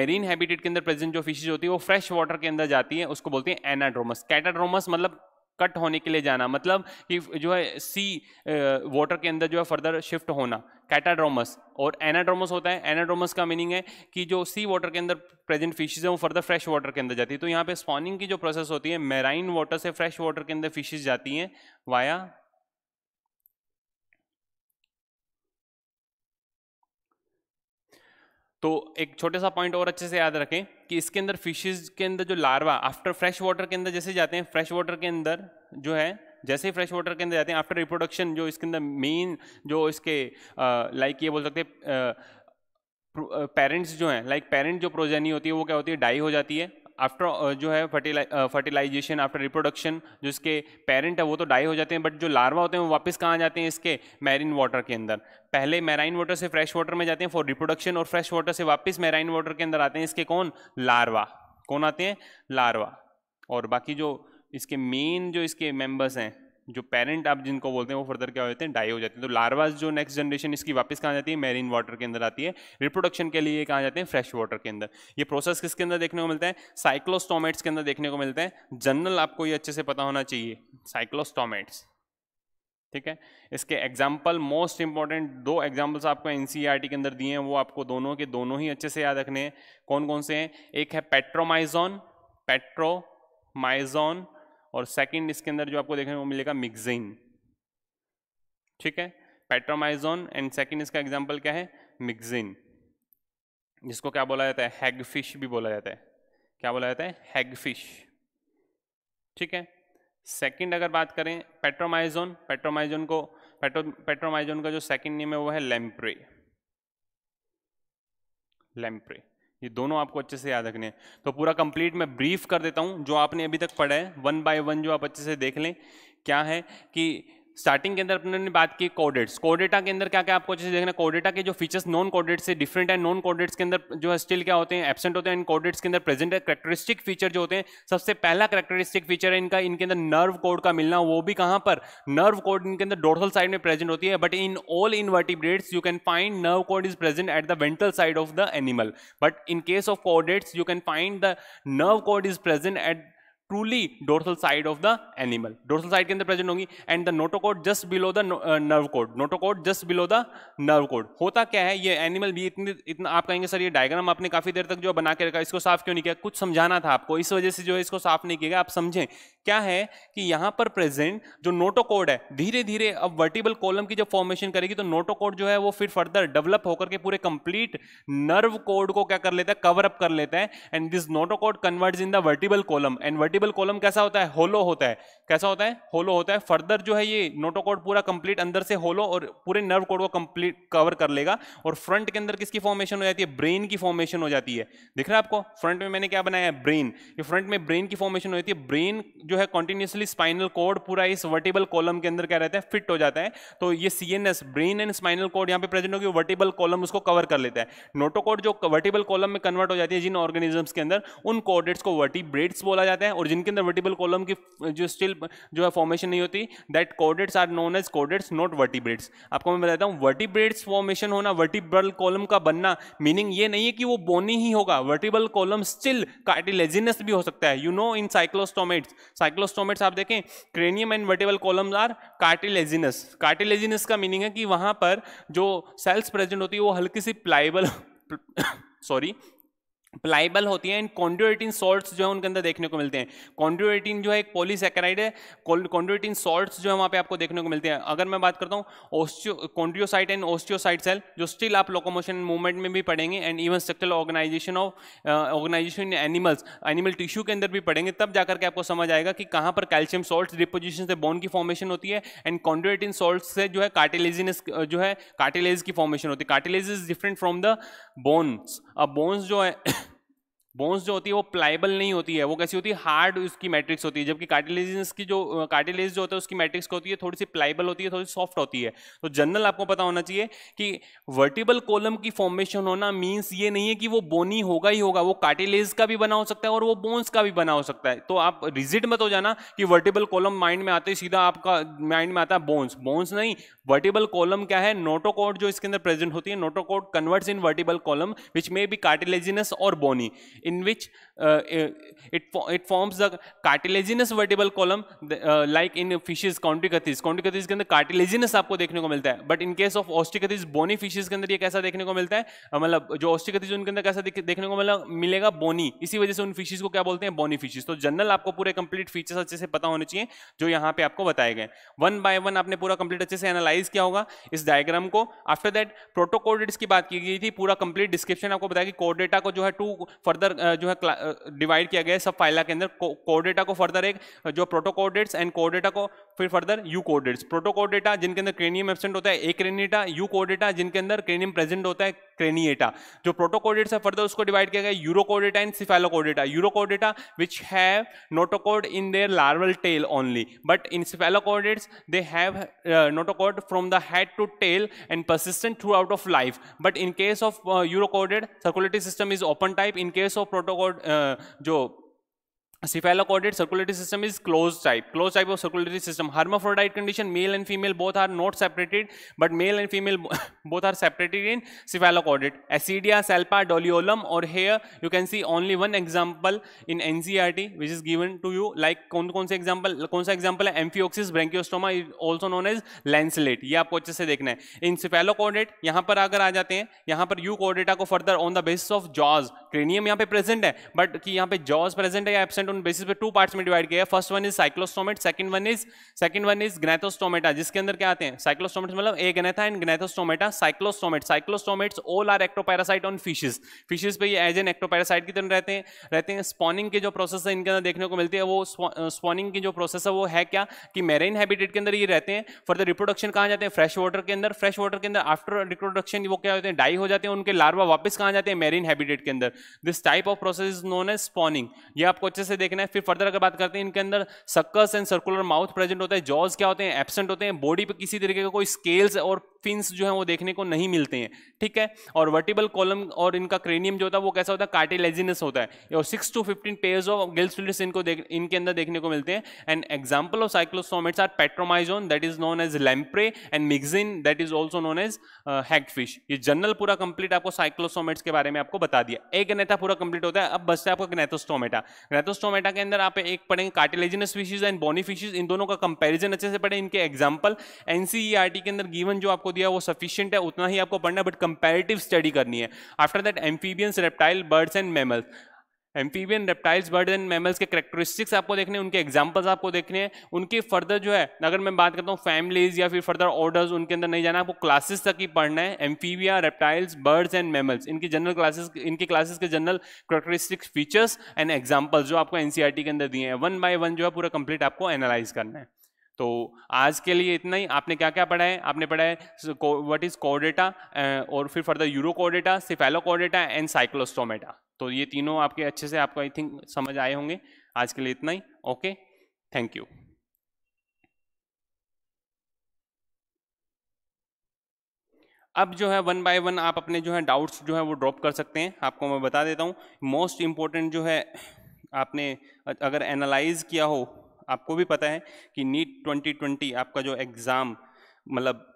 मेरीन हैबिटेट के अंदर प्रेजेंट जो फिशेज होती है वो फ्रेश वाटर के अंदर जाती है उसको बोलते हैं एनाड्रोमस कैटाड्रोमस मतलब कट होने के लिए जाना मतलब कि जो है सी वाटर के अंदर जो है फर्दर शिफ्ट होना कैटाड्रोमस और एनाड्रोमस होता है एनाड्रोमस का मीनिंग है कि जो सी वाटर के अंदर प्रेजेंट फिशेज है वो फर्दर फ्रेश वाटर के अंदर जाती है तो यहाँ पे स्पॉनिंग की जो प्रोसेस होती है मेराइन वाटर से फ्रेश वाटर के अंदर फिशेज जाती हैं वाया तो एक छोटे सा पॉइंट और अच्छे से याद रखें कि इसके अंदर फिशेज के अंदर जो लार्वा आफ्टर फ्रेश वाटर के अंदर जैसे जाते हैं फ्रेश वाटर के अंदर जो है जैसे ही फ्रेश वाटर के अंदर जाते हैं आफ्टर रिप्रोडक्शन जो इसके अंदर मेन जो इसके लाइक ये बोल सकते हैं पेरेंट्स जो हैं लाइक पेरेंट जो प्रोजेनी होती है वो क्या होती है डाई हो जाती है आफ्टर uh, जो है फर्टिलाइजेशन आफ्टर रिप्रोडक्शन जो इसके पेरेंट है वो तो डाई हो जाते हैं बट जो लार्वा होते हैं वो वापस कहाँ जाते हैं इसके मैरिन वाटर के अंदर पहले मैराइन वाटर से फ्रेश वाटर में जाते हैं फॉर रिप्रोडक्शन और फ्रेश वाटर से वापस मैराइन वाटर के अंदर आते हैं इसके कौन लार्वा कौन आते हैं लार्वा और बाकी जो इसके मेन जो इसके मेम्बर्स हैं जो पेरेंट आप जिनको बोलते हैं वो फर्दर क्या हो जाते हैं डाई हो जाते हैं तो लार्वाज जो नेक्स्ट जनरेशन इसकी वापस कहाँ जाती है मेरीन वाटर के अंदर आती है रिप्रोडक्शन के लिए कहाँ जाते हैं फ्रेश वाटर के अंदर ये प्रोसेस किसके अंदर देखने को मिलता है साइक्लोस्टोमेट्स के अंदर देखने को मिलते हैं जनरल आपको ये अच्छे से पता होना चाहिए साइक्लोस्टोमेट्स ठीक है इसके एग्जाम्पल मोस्ट इंपॉर्टेंट दो एग्जाम्पल्स आपको एन e के अंदर दिए हैं वो आपको दोनों के दोनों ही अच्छे से याद रखने हैं कौन कौन से हैं एक है पेट्रोमाइजोन पेट्रोमाइजोन और सेकंड इसके अंदर जो आपको देखने को मिलेगा मिक्जिन ठीक है पेट्रोमाइजोन एंड सेकंड इसका एग्जांपल क्या है मिक्जिन जिसको क्या बोला जाता है हैगफिश फिश भी बोला जाता है क्या बोला जाता है हैगफिश फिश ठीक है सेकंड अगर बात करें पेट्रोमाइजोन पेट्रोमाइजोन को पेट्रो पेट्रोमाइजोन का जो सेकंड नेम है वो है लेम्प्रे लेम्प्रे ये दोनों आपको अच्छे से याद रखने हैं तो पूरा कंप्लीट मैं ब्रीफ कर देता हूँ जो आपने अभी तक पढ़ा है वन बाय वन जो आप अच्छे से देख लें क्या है कि स्टार्टिंग के अंदर अपने ने बात की कोडेट्स कोडेटा के अंदर क्या क्या आपको जैसे देखना कोडेटा के जो फीचर्स नॉन कोडेट्स से डिफरेंट है नॉन कोडेट्स के अंदर जो है स्टिल क्या होते हैं एबसेंट होते हैं इन कोडेट्स के अंदर प्रेजेंट है करेक्टरिस्टिक फीचर जो होते हैं सबसे पहला करेक्टरिस्टिक फीचर है इनका इनके अंदर नर्व कोड का मिलना वो भी कहाँ पर नर्व कोड इनके अंदर डोर्थल साइड में प्रेजेंट होती है but in all invertebrates you can find nerve cord is present at the ventral side of the animal but in case of chordates you can find the nerve cord is present at truly dorsal side of the animal dorsal side के अंदर प्रेजेंट होंगी and the notochord just below the nerve cord notochord just below the nerve cord होता क्या है ये एनिमल भी इतने इतना आप कहेंगे सर ये डायग्राम आपने काफी देर तक जो बना के रखा इसको साफ क्यों नहीं किया कुछ समझाना था आपको इस वजह से जो है इसको साफ नहीं किया आप समझें क्या है कि यहाँ पर प्रेजेंट जो नोटोकोड है धीरे धीरे अब वर्टिबल कॉलम की जब फॉर्मेशन करेगी तो नोटोकोड जो है वो फिर फर्दर डेवलप होकर के पूरे कंप्लीट नर्व कोड को क्या कर लेता है कवर अप कर लेता है and this notochord convert in the vertebral column and convertible column कैसा होता है होलो होता है कैसा होता है होलो होता है फर्दर जो है ये नोटोकोड पूरा कंप्लीट अंदर से होलो और पूरे नर्व कोड को कंप्लीट कवर कर लेगा और फ्रंट के अंदर किसकी फॉर्मेशन हो जाती है ब्रेन की फॉर्मेशन हो जाती है दिख रहा है आपको फ्रंट में मैंने क्या बनाया है ब्रेन ये फ्रंट में ब्रेन की फॉर्मेशन हो जाती है ब्रेन जो है कॉन्टिन्यूसली स्पाइनल कोड पूरा इस वर्टेबल कॉलम के अंदर क्या रहता है फिट हो जाता है तो ये see brain and spinal cord यहाँ पे प्रेजेंट होगी वर्टेबल कॉलम उसको कवर कर लेता है नोटोकोड जो वर्टेबल कॉलम में कन्वर्ट हो जाती है जिन ऑर्गेनिजम्स के अंदर उन कोडेट्स को वर्टिब्रेट्स बोला जाता है और और जिनके अंदर वर्टिबल कॉलम की जो स्टिल जो है फॉर्मेशन नहीं होती that chordates are known as chordates not vertebrates आपको मैं बताता हूँ वर्टिब्रेड्स फॉर्मेशन होना वर्टिबल कॉलम का बनना मीनिंग ये नहीं है कि वो बोनी ही होगा वर्टिबल कॉलम स्टिल कार्टिलेजिनस भी हो सकता है यू नो इन साइक्लोस्टोमेट्स साइक्लोस्टोमेट्स आप देखें cranium and vertebral column are cartilaginous cartilaginous का मीनिंग है कि वहाँ पर जो सेल्स प्रेजेंट होती है वो हल्की सी प्लाइबल सॉरी (coughs) प्लाइबल होती है एंड कॉन्ड्रोएटिन सॉल्ट्स जो है उनके अंदर देखने को मिलते हैं कॉन्ड्रोएटिन जो है एक पॉलीसेकेराइड है कॉन्ड्रोएटिन सॉल्ट्स जो है वहाँ पे आपको देखने को मिलते हैं अगर मैं बात करता हूँ osteo chondrocyte and osteocyte cell जो स्टिल आप लोकोमोशन मूवमेंट में भी पढ़ेंगे and even structural organisation of organisation animals animal tissue के अंदर भी पढ़ेंगे तब जाकर के आपको समझ आएगा कि कहाँ पर कैल्शियम सॉल्ट डिपोजिशन से बोन की फॉर्मेशन होती है एंड कॉन्ड्रोएटिन सॉल्ट से जो है कार्टिलेजिनस uh, जो है कार्टिलेज की फॉर्मेशन होती है cartilage is different from the bones अब बोन्स जो है बोन्स जो होती है वो प्लाइबल नहीं होती है वो कैसी होती है हार्ड उसकी मैट्रिक्स होती है जबकि कार्टिलेजेस की जो कार्टिलेज जो होता है उसकी मैट्रिक्स होती है थोड़ी सी प्लाइबल होती है थोड़ी सॉफ्ट होती है तो जनरल आपको पता होना चाहिए कि वर्टिबल कॉलम की फॉर्मेशन होना मीन्स ये नहीं है कि वो बोनी होगा ही होगा वो कार्टिलेज का भी बना हो सकता है और वो बोन्स का भी बना हो सकता है तो आप रिजिट मत हो जाना कि वर्टिबल कॉलम माइंड में आते सीधा आपका माइंड में आता है बोन्स बोन्स नहीं वर्टिबल कॉलम क्या है नोटोकोड जो इसके अंदर प्रेजेंट होती है notochord converts in vertebral column which may be cartilaginous और bony in which uh, it, it forms the cartilaginous vertebral column uh, like in fishes कॉन्ट्रिकथिस कॉन्ट्रिकथिस के अंदर कार्टिलेजिनस आपको देखने को मिलता है but in case of Osteichthyes bony fishes के अंदर ये कैसा देखने को मिलता है uh, मतलब जो ऑस्टिकथिस उनके अंदर कैसा देखने को मिला मिलेगा बोनी इसी वजह से उन फिशेज को क्या बोलते हैं बोनी फिशेज तो जनरल आपको पूरे कंप्लीट फीचर्स अच्छे से पता होने चाहिए जो यहाँ पे आपको बताए गए वन बाय वन आपने पूरा कंप्लीट अच्छे से एनालाइज किया होगा इस डायग्राम को आफ्टर दैट प्रोटोकोडेट्स की बात की गई थी पूरा कंप्लीट डिस्क्रिप्शन आपको बताया कि कोडेटा को जो है टू फर्दर uh, जो है डिवाइड किया गया है सब फाइला के अंदर डेटा को फर्दर एक जो प्रोटोकोडेट्स एंड कोडेटा को फिर फर्दर यू कोडेट्स प्रोटोकोडेटा जिनके अंदर क्रेनियम एबसेंट होता है ए क्रेनिएटा यू कोडेटा जिनके अंदर क्रेनियम प्रेजेंट होता है क्रेनिएटा जो प्रोटोकोडेट्स है फर्दर उसको डिवाइड किया गया Urochordata and Cephalochordata Urochordata which have notochord in their larval tail only but in cephalochordates they have notochord from the head to tail and persistent throughout of life but in case of urochordate circulatory system is open type in case of protochord जो cephalochordate circulatory system is close type close type of circulatory system hermaphrodite condition male and female both are not separated but mail and female both are separated in cephalochordate Ascidia Salpa Doliolum और here you can see only one example in N C R T which is given to you like कौन कौन से एग्जाम्पल कौन सा एग्जाम्पल है Amphioxus Branchiostoma is also known as lancelet ये आपको अच्छे से देखना है इन सिफेलोकोडेट यहाँ पर अगर आ जाते हैं यहाँ पर यू कोडेटा को further on the basis of jaws cranium यहाँ पे प्रेजेंट है बट कि यहाँ पे जॉज प्रेजेंट है या एबसेंट स्टूडेंट उन बेसिस पे टू पार्ट्स में डिवाइड किया है first one is cyclostomate second one is second one is Gnathostomata जिसके अंदर क्या आते हैं साइक्लोस्टोमेट मतलब Agnatha and Gnathostomata cyclostomate cyclostomates all are ectoparasite on fishes fishes पे ये एज एन एक्टोपैरासाइट की तरह रहते हैं रहते हैं स्पॉनिंग के जो प्रोसेस है इनके अंदर देखने को मिलती है वो स्पॉनिंग की जो प्रोसेस है वो है क्या कि मेरेन हैबिटेट के अंदर ये रहते हैं फॉर द रिप्रोडक्शन कहाँ जाते हैं फ्रेश वाटर के अंदर फ्रेश वाटर के अंदर आफ्टर रिप्रोडक्शन वो क्या होते हैं डाई हो जाते हैं उनके लार्वा वापस कहाँ जाते हैं मेरीन हैबिटेट के अंदर this type of process is known as spawning ये आपको अच्छे से देखना है फिर फर्दर अगर बात करते हैं इनके अंदर suckers and circular mouth present होता है जॉज क्या होते हैं एबसेंट होते हैं बॉडी पर किसी तरीके का कोई स्केल्स और फिन जो है वो देखने को नहीं मिलते हैं ठीक है और वर्टिबल कॉलम और इनका क्रेनियम जो होता है वो कैसा होता है कार्टिलेजिनस होता है और six to fifteen pairs of gills fills इनको इनके अंदर देखने को मिलते हैं and example of cyclostomates are Petromyzon that is known as lamprey and Myxine that is also known as hagfish ये जनरल पूरा कंप्लीट आपको साइक्लोसोमेट्स के बारे में आपको बता दिया एक नेता पूरा कंप्लीट होता है अब बस है आपका ग्नेथोस्टोमेटा ग्नेथोस्टोमेटा के अंदर आप एक पढ़ेंगे cartilaginous fishes and bony fishes इन दोनों का कंपेरिजन अच्छे से पढ़े इनके एग्जाम्पल एनसीईआरटी e के अंदर गिवन जो आपको आपको दिया वो सफिशियंट है उतना ही आपको पढ़ना है बट कंपेरेटिव स्टडी करनी है after that amphibians reptile birds and mammals amphibian reptiles bird and mammals के करेक्टरिस्टिक्स आपको देखने उनके एग्जाम्पल्स आपको देखने हैं उनके फर्दर जो है अगर मैं बात करता हूँ फैमिलीज या फिर फर्दर ऑर्डर्स उनके अंदर नहीं जाना आपको क्लासेस तक ही पढ़ना है Amphibia reptiles birds and mammals इनकी जनरल क्लासेस इनके क्लासेस के general characteristics features and examples जो आपको एनसीआर e के अंदर दिए हैं वन बाय वन जो है पूरा कंप्लीट आपको एनालाइज करना है तो आज के लिए इतना ही आपने क्या क्या पढ़ा है आपने पढ़ा है व्हाट इज कोडेटा और फिर further Urochordata Cephalochordata and Cyclostomata तो ये तीनों आपके अच्छे से आपको आई थिंक समझ आए होंगे आज के लिए इतना ही ओके थैंक यू अब जो है वन बाय वन आप अपने जो है डाउट्स जो है वो ड्रॉप कर सकते हैं आपको मैं बता देता हूँ मोस्ट इम्पोर्टेंट जो है आपने अगर एनालाइज किया हो आपको भी पता है कि नीट 2020 आपका जो एग्ज़ाम मतलब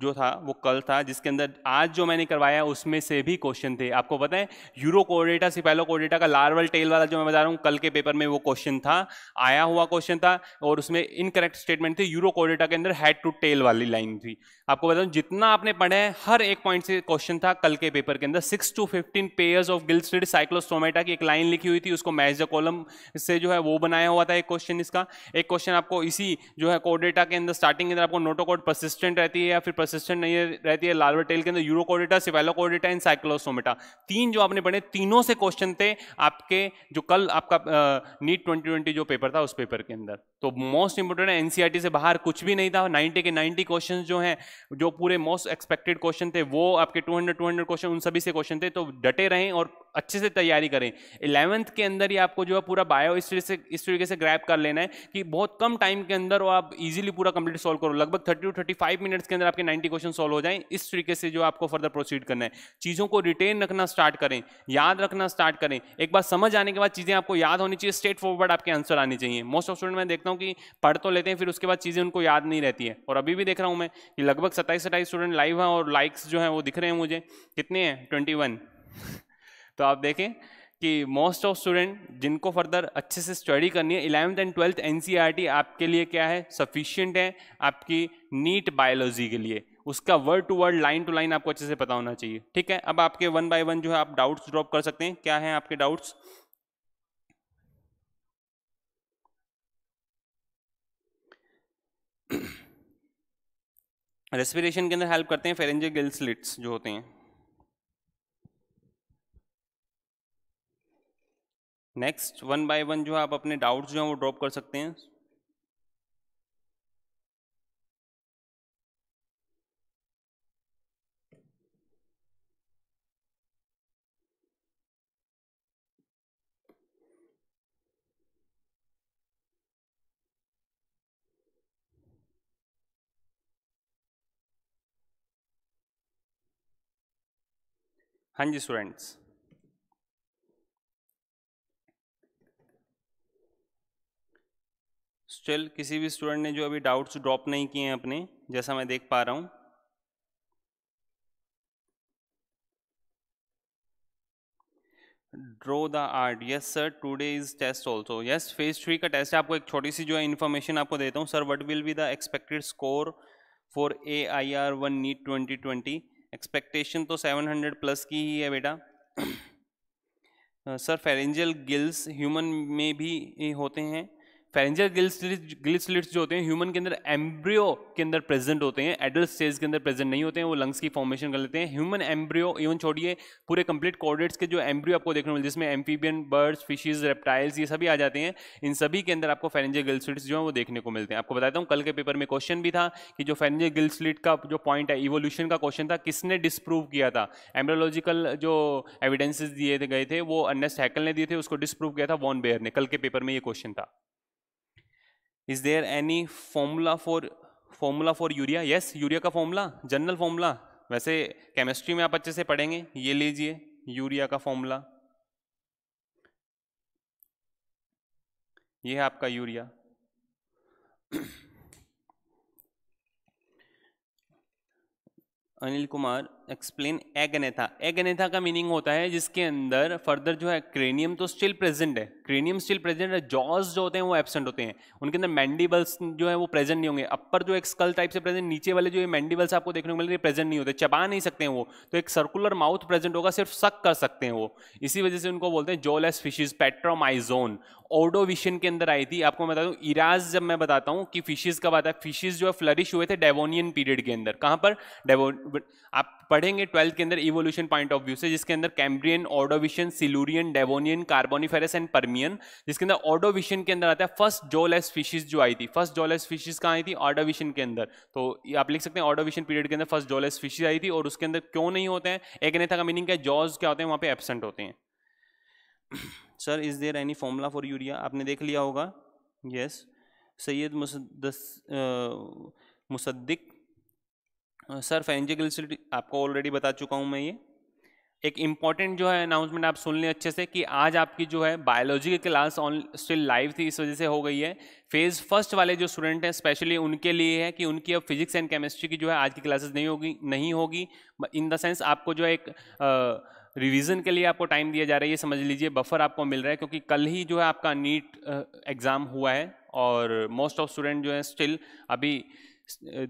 जो था वो कल था जिसके अंदर आज जो मैंने करवाया उसमें से भी क्वेश्चन थे आपको पता है यूरो कोडेटा सिपैलो कोडेटा का लार्वल टेल वाला जो मैं बता रहा हूँ कल के पेपर में वो क्वेश्चन था आया हुआ क्वेश्चन था और उसमें इनकरेक्ट स्टेटमेंट थे यूरो कोडेटा के अंदर हेड टू टेल वाली लाइन थी आपको बताऊँ जितना आपने पढ़ा है हर एक पॉइंट से क्वेश्चन था कल के पेपर के अंदर six to fifteen pairs of gills Cyclostomata की एक लाइन लिखी हुई थी उसको मैच द कॉलम से जो है वो बनाया हुआ था एक क्वेश्चन इसका एक क्वेश्चन आपको इसी जो है कोडेटा के अंदर स्टार्टिंग के अंदर आपको नोटोकोड परसिस्टेंट रहती है या फिर परसिस्टेंट नहीं रहती है लार्वा टेल के अंदर यूरोकोडिटा सिवेलोकोडिटा एंड साइक्लोसोमेटा तीन जो आपने पढ़े तीनों से क्वेश्चन थे आपके जो कल आपका नीट ट्वेंटी ट्वेंटी जो पेपर था उस पेपर के अंदर तो मोस्ट इंपोर्टेंट है एनसीईआरटी e से बाहर कुछ भी नहीं था नाइन्टी के नाइन्टी क्वेश्चन जो हैं जो पूरे मोस्ट एक्सपेक्टेड क्वेश्चन थे वो आपके टू हंड्रेड क्वेश्चन उन सभी से क्वेश्चन थे तो डटे रहें और अच्छे से तैयारी करें इलेवंथ के अंदर ही आपको जो है पूरा बायो इस तरीके से इस तरीके से ग्रैप कर लेना है कि बहुत कम टाइम के अंदर वो आप इजीली पूरा कंप्लीट सॉल्व करो लगभग thirty to thirty five minutes के अंदर आपके नाइन्टी क्वेश्चन सॉल्व हो जाए इस तरीके से जो आपको फर्दर प्रोसीड करना है चीज़ों को रिटेन रखना स्टार्ट करें याद रखना स्टार्ट करें एक बार समझ आने के बाद चीज़ें आपको याद होनी चाहिए स्ट्रेट फॉरवर्ड आपके आंसर आने चाहिए मोस्ट ऑफ स्टूडेंट मैं देखता हूँ कि पढ़ तो लेते हैं फिर उसके बाद चीज़ें उनको याद नहीं रहती है और अभी भी देख रहा हूँ मैं कि लगभग सत्ताईस सत्ताईस स्टूडेंट लाइव हैं और लाइक्स जो हैं वो दिख रहे हैं मुझे कितने हैं ट्वेंटी तो आप देखें कि मोस्ट ऑफ स्टूडेंट जिनको फर्दर अच्छे से स्टडी करनी है इलेवंथ एंड ट्वेल्थ एन आपके लिए क्या है सफिशियंट है आपकी नीट बायोलॉजी के लिए उसका word to word line to line आपको अच्छे से पता होना चाहिए ठीक है अब आपके वन बाय वन जो है आप डाउट्स ड्रॉप कर सकते हैं क्या है आपके डाउट्स रेस्पिरेशन (coughs) के अंदर हेल्प करते हैं फेरेंजे गिल्स लिट्स जो होते हैं नेक्स्ट वन बाय वन जो है आप अपने डाउट्स जो हैं वो ड्रॉप कर सकते हैं हाँ जी स्टूडेंट्स स्टिल किसी भी स्टूडेंट ने जो अभी डाउट्स ड्रॉप नहीं किए हैं अपने जैसा मैं देख पा रहा हूँ draw the art yes sir today is test also yes phase three का टेस्ट है आपको एक छोटी सी जो है इन्फॉर्मेशन आपको देता हूँ sir what will be the expected score for A I R one NEET twenty twenty expectation तो सेवन हंड्रेड प्लस की ही है बेटा सर फेरेंजल गिल्स ह्यूमन में भी होते हैं फेरेंजियल गिल स्लिट्स जो होते हैं ह्यूमन के अंदर एम्ब्रियो के अंदर प्रेजेंट होते हैं एडल्ट स्टेज के अंदर प्रेजेंट नहीं होते हैं वो लंग्स की फॉर्मेशन कर लेते हैं ह्यूमन एम्ब्रियो इवन छोड़िए पूरे कंप्लीट कॉर्डेट्स के जो एम्ब्रियो आपको देखने मिलते हैं जिसमें एम्फीबियन बर्ड्स फिशेज रेप्टाइल्स ये सभी आ जाते हैं इन सभी के अंदर आपको फेरेंजियल गिल जो है वो देखने को मिलते हैं आपको बताता हूँ कल के पेपर में क्वेश्चन भी था कि जो फेरेंजियल गिल का जो पॉइंट है इवोल्यूशन का क्वेश्चन था किसने डिसप्रूव किया था एम्ब्रोलॉजिकल जो एविडेंसेज दिए गए थे वो अर्नेस्ट हैकल ने दिए थे उसको डिसप्रूव किया था वॉन बेयर ने कल के पेपर में ये क्वेश्चन था is there any formula for formula for urea yes urea का फॉर्मूला जनरल फॉर्मूला वैसे केमिस्ट्री में आप अच्छे से पढ़ेंगे ये लीजिए यूरिया का फॉर्मूला ये है आपका urea (coughs) Anil Kumar explain Agnatha Agnatha का मीनिंग होता है जिसके अंदर फर्दर जो है क्रेनियम तो स्टिल प्रेजेंट है क्रेनियम स्टिल प्रेजेंट है जॉज जो होते हैं वो एबसेंट होते हैं उनके अंदर मैंडिबल्स जो है वो प्रेजेंट नहीं होंगे अपर जो एक स्कल टाइप से प्रेजेंट नीचे वाले जो ये मैंडिबल्स आपको देखने को मिल रहे प्रेजेंट नहीं होते चबा नहीं सकते हैं वो तो एक सर्कुलर माउथ प्रेजेंट होगा सिर्फ सक कर सकते हैं वो इसी वजह से उनको बोलते हैं जोलेस फिशिज पेट्रोमाइजोन ओडोविशन के अंदर आई थी आपको मैं बता दूँ इराज जब मैं बताता हूँ कि फिशेज कब आता है फिशेज जो है फ्लरिश हुए थे डेवोनियन पीरियड के अंदर कहाँ पर डेवो आप पढ़ेंगे ट्वेल्थ के अंदर इवोल्यूशन पॉइंट ऑफ व्यू से जिसके अंदर Cambrian Ordovician Silurian Devonian Carboniferous and Permian जिसके अंदर ऑडोविशन के अंदर आता है फर्स्ट जोलेस फिशेज जो आई थी फर्स्ट जोलेस फिशेज कहाँ आई थी ऑडोविशन के अंदर तो आप लिख सकते हैं ऑडोविशन पीरियड के अंदर फर्स्ट जोलेस फिशेज आई थी और उसके अंदर क्यों नहीं होते हैं एक नेता का मीनिंग क्या जॉज क्या होते हैं वहाँ पे एबसेंट होते हैं sir is there any formula for urea आपने देख लिया होगा यस सैयद मुसद मुसद्दिक सर फेंजिकल आपको ऑलरेडी बता चुका हूँ मैं ये एक इम्पॉर्टेंट जो है अनाउंसमेंट आप सुन लें अच्छे से कि आज आपकी जो है बायोलॉजी की क्लास ऑन स्टिल लाइव थी इस वजह से हो गई है फेज़ फर्स्ट वाले जो स्टूडेंट हैं स्पेशली उनके लिए है कि उनकी अब फिजिक्स एंड केमिस्ट्री की जो है आज की क्लासेस नहीं होगी नहीं होगी इन द सेंस आपको जो है एक रिविज़न के लिए आपको टाइम दिया जा रहा है ये समझ लीजिए बफर आपको मिल रहा है क्योंकि कल ही जो है आपका नीट एग्ज़ाम हुआ है और मोस्ट ऑफ स्टूडेंट जो है स्टिल अभी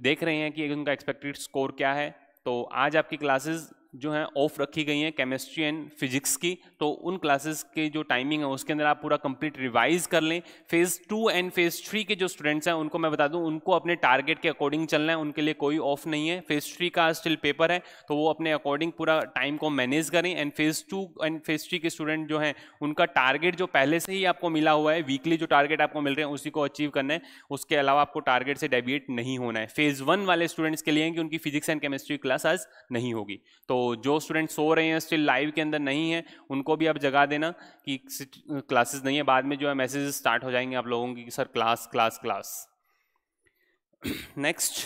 देख रहे हैं कि उनका एक्सपेक्टेड स्कोर क्या है तो आज आपकी क्लासेस जो हैं ऑफ रखी गई हैं केमिस्ट्री एंड फिजिक्स की तो उन क्लासेस के जो टाइमिंग है उसके अंदर आप पूरा कंप्लीट रिवाइज कर लें phase two and phase three के जो स्टूडेंट्स हैं उनको मैं बता दूं उनको अपने टारगेट के अकॉर्डिंग चलना है उनके लिए कोई ऑफ नहीं है फेज़ थ्री का स्टिल पेपर है तो वो अपने अकॉर्डिंग पूरा टाइम को मैनेज करें and phase two and phase three के स्टूडेंट जो हैं उनका टारगेट जो पहले से ही आपको मिला हुआ है वीकली जो टारगेट आपको मिल रहे हैं उसी को अचीव करना है उसके अलावा आपको टारगेट से डेविएट नहीं होना है फेज़ वन वाले स्टूडेंट्स के लिए कि उनकी फिजिक्स एंड केमिस्ट्री क्लास आज नहीं होगी तो जो स्टूडेंट सो रहे हैं स्टिल लाइव के अंदर नहीं है उनको भी आप जगा देना कि क्लासेस नहीं है बाद में जो है मैसेज स्टार्ट हो जाएंगे आप लोगों की sir class class class next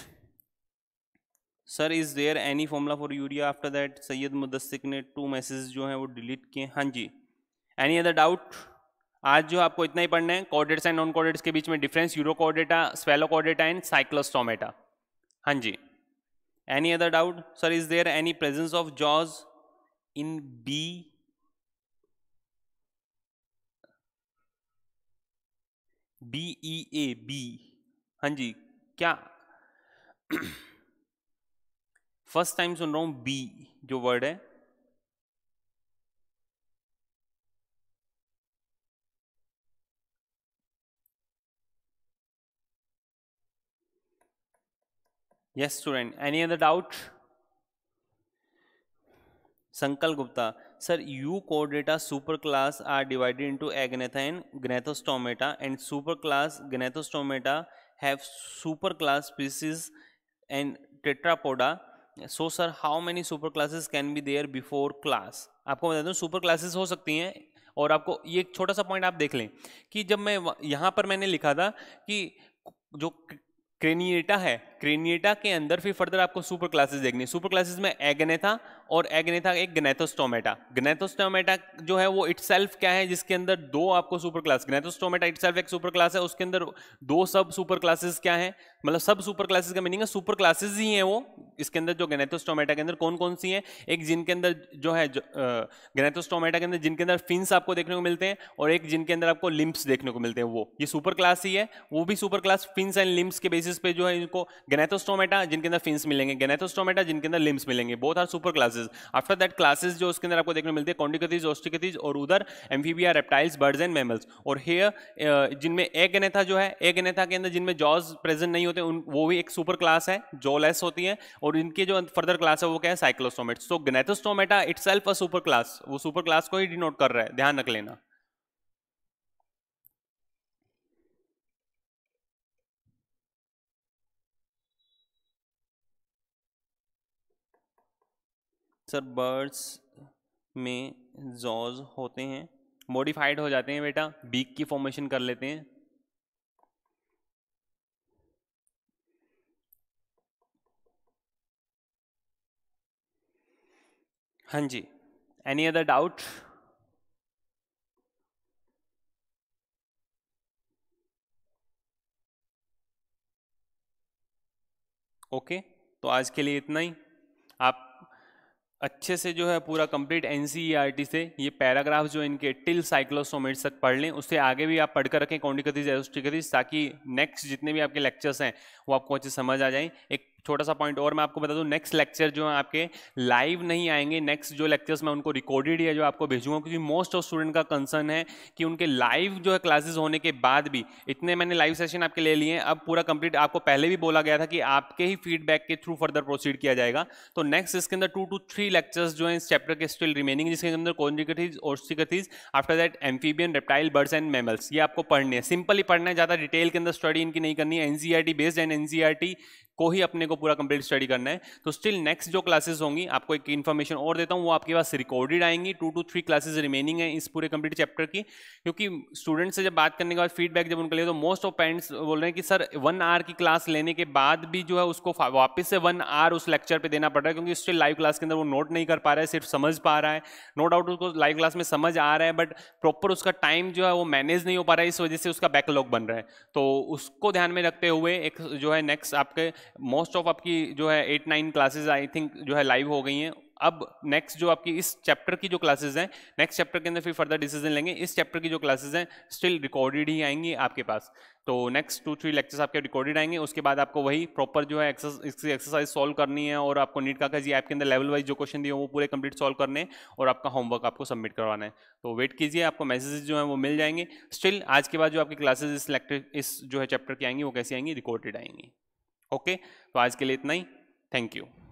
sir is there any formula for urea after that Syed Mudassir ने टू मैसेज जो हैं वो डिलीट किए हाँ जी एनी अदर डाउट आज जो आपको इतना ही पढ़ना है कॉर्डेट्स एंड नॉन कॉर्डेट्स के बीच में डिफरेंस यूरो कॉर्डेटा स्वेलो कॉर्डेटा एंड साइक्लोस्टोमेटा हाँ जी any other doubt sir is there any presence of jaws in b b e a b हाँ जी क्या फर्स्ट टाइम सुन रहा हूँ बी जो वर्ड है yes student any other doubt Sankal Gupta sir euchordata superclass are divided into agnatha and gnathostomata and superclass gnathostomata have superclass species and tetrapoda so sir how many superclasses can be there before class आपको बता दूँ सुपर क्लासेस हो सकती हैं और आपको ये एक छोटा सा पॉइंट आप देख लें कि जब मैं यहाँ पर मैंने लिखा था कि जो क्रेनिएटा है क्रेनिएटा के अंदर फिर फर्दर आपको सुपर क्लासेस देखनी सुपर क्लासेस में एग्नेथा और एग्नेथा एक गनेथोस्टोमेटा गनेथोस्टोमेटा जो है वो इट क्या है जिसके अंदर दो आपको सुपर क्लास गनेथोस्टोमेटा इट एक सुपर क्लास है उसके अंदर दो सब सुपर क्लासेस क्या है मतलब सब सुपर क्लासेस का मीनिंग है सुपर क्लासेस ही हैं वो इसके अंदर जो गनेथोस्टोमेटा के अंदर कौन कौन सी हैं एक जिनके अंदर जो है गनेथोस्टोमेटा के अंदर जिनके अंदर फिंस आपको देखने को मिलते हैं और एक जिनके अंदर आपको लिम्स देखने को मिलते हैं वो ये सुपर क्लास ही है वो भी super class fins and limbs के बेसिस पे जो है इनको गनेथोस्टोमेटा जिनके अंदर फिन्स मिलेंगे गनेथोस्टोमेटा जिनके अंदर लिम्स मिलेंगे बहुत are super classes after that classes जो उसके अंदर आपको देखने मिलते हैं कॉन्डिकथीज ऑस्टिकथीज और उधर Amphibia reptiles birds and mammals और हेयर जिनमें ए गनेथा जो है ए गनेथा के अंदर जिनमें जॉज प्रेजेंट नहीं होते उन वो भी एक सुपर क्लास है जो लेस होती है और इनके जो फर्दर क्लास है वो क्या है cyclostomate so Gnathostomata itself a super class वो सुपर क्लास को ही डिनोट कर रहा है ध्यान रख लेना सर बर्ड्स में जॉज होते हैं मॉडिफाइड हो जाते हैं बेटा बीक की फॉर्मेशन कर लेते हैं हाँ जी एनी अदर डाउट ओके तो आज के लिए इतना ही आप अच्छे से जो है पूरा कंप्लीट एन e से ये पैराग्राफ जो इनके टिल साइक्लोसोमेट्स तक पढ़ लें उससे आगे भी आप पढ़ कर रखें कौंडिकतीज एरोस्टिकतीज ताकि नेक्स्ट जितने भी आपके लेक्चर्स हैं वो आपको अच्छे समझ आ जाएं एक छोटा सा पॉइंट और मैं आपको बता दूं नेक्स्ट लेक्चर जो है आपके लाइव नहीं आएंगे नेक्स्ट जो लेक्चर्स मैं उनको रिकॉर्डेड या जो आपको भेजूंगा क्योंकि मोस्ट ऑफ स्टूडेंट का कंसर्न है कि उनके लाइव जो है क्लासेस होने के बाद भी इतने मैंने लाइव सेशन आपके ले लिए अब पूरा कंप्लीट आपको पहले भी बोला गया था कि आपके ही फीडबैक के थ्रू फर्दर प्रोसीड किया जाएगा तो नेक्स्ट इसके अंदर टू टू थ्री लेक्चर्स जो है इस चैप्टर के स्टिल रिमेनिंग जिसके अंदर और Osteichthyes after that amphibian reptile birds and mammals ये आपको पढ़ने हैं सिंपली पढ़ना है ज़्यादा डिटेल के अंदर स्टडी इनकी नहीं करनी है एनसीईआरटी बेस्ड एंड एनसीईआरटी को ही अपने को पूरा कंप्लीट स्टडी करना है तो स्टिल नेक्स्ट जो क्लासेस होंगी आपको एक इन्फॉर्मेशन और देता हूँ वो आपके पास रिकॉर्डेड आएंगी two two three classes remaining है इस पूरे कंप्लीट चैप्टर की क्योंकि स्टूडेंट से जब बात करने के बाद फीडबैक जब उनका लिए तो मोस्ट ऑफ पेरेंट्स बोल रहे हैं कि सर वन आवर की क्लास लेने के बाद भी जो है उसको वापस से वन आवर उस लेक्चर पर देना पड़ रहा है क्योंकि स्टिल लाइव क्लास के अंदर वो नोट नहीं कर पा रहा है सिर्फ समझ पा रहा है नो डाउट उसको लाइव क्लास में समझ आ रहा है बट प्रॉपर उसका टाइम जो है वो मैनेज नहीं हो पा रहा है इस वजह से उसका बैकलॉग बन रहा है तो उसको ध्यान में रखते हुए एक जो है नेक्स्ट आपके मोस्ट ऑफ आपकी जो है eight nine classes I think जो है लाइव हो गई हैं अब नेक्स्ट जो आपकी इस चैप्टर की जो क्लासेस हैं नेक्स्ट चैप्टर के अंदर फिर फर्दर डिसीजन लेंगे इस चैप्टर की जो क्लासेस हैं स्टिल रिकॉर्डेड ही आएंगी आपके पास तो नेक्स्ट टू थ्री लेक्चर्स आपके रिकॉर्डेड आएंगे उसके बाद आपको वही प्रॉपर जो है इसकी एक्सरसाइज सॉल्व करनी है और आपको नीट का जी ऐप के अंदर लेवल वाइज जो क्वेश्चन दिए वो पूरे कंप्लीट सॉल्व करने और आपका होमवर्क आपको सबमिट करवाना है तो वेट कीजिए आपको मैसेजेस जो है वो मिल जाएंगे स्टिल आज के बाद जो आपकी क्लासेज इस लेक्चर इस जो है चैप्टर की आएंगी वो कैसी आएंगी रिकॉर्डेड आएंगी ओके तो आज के लिए इतना ही थैंक यू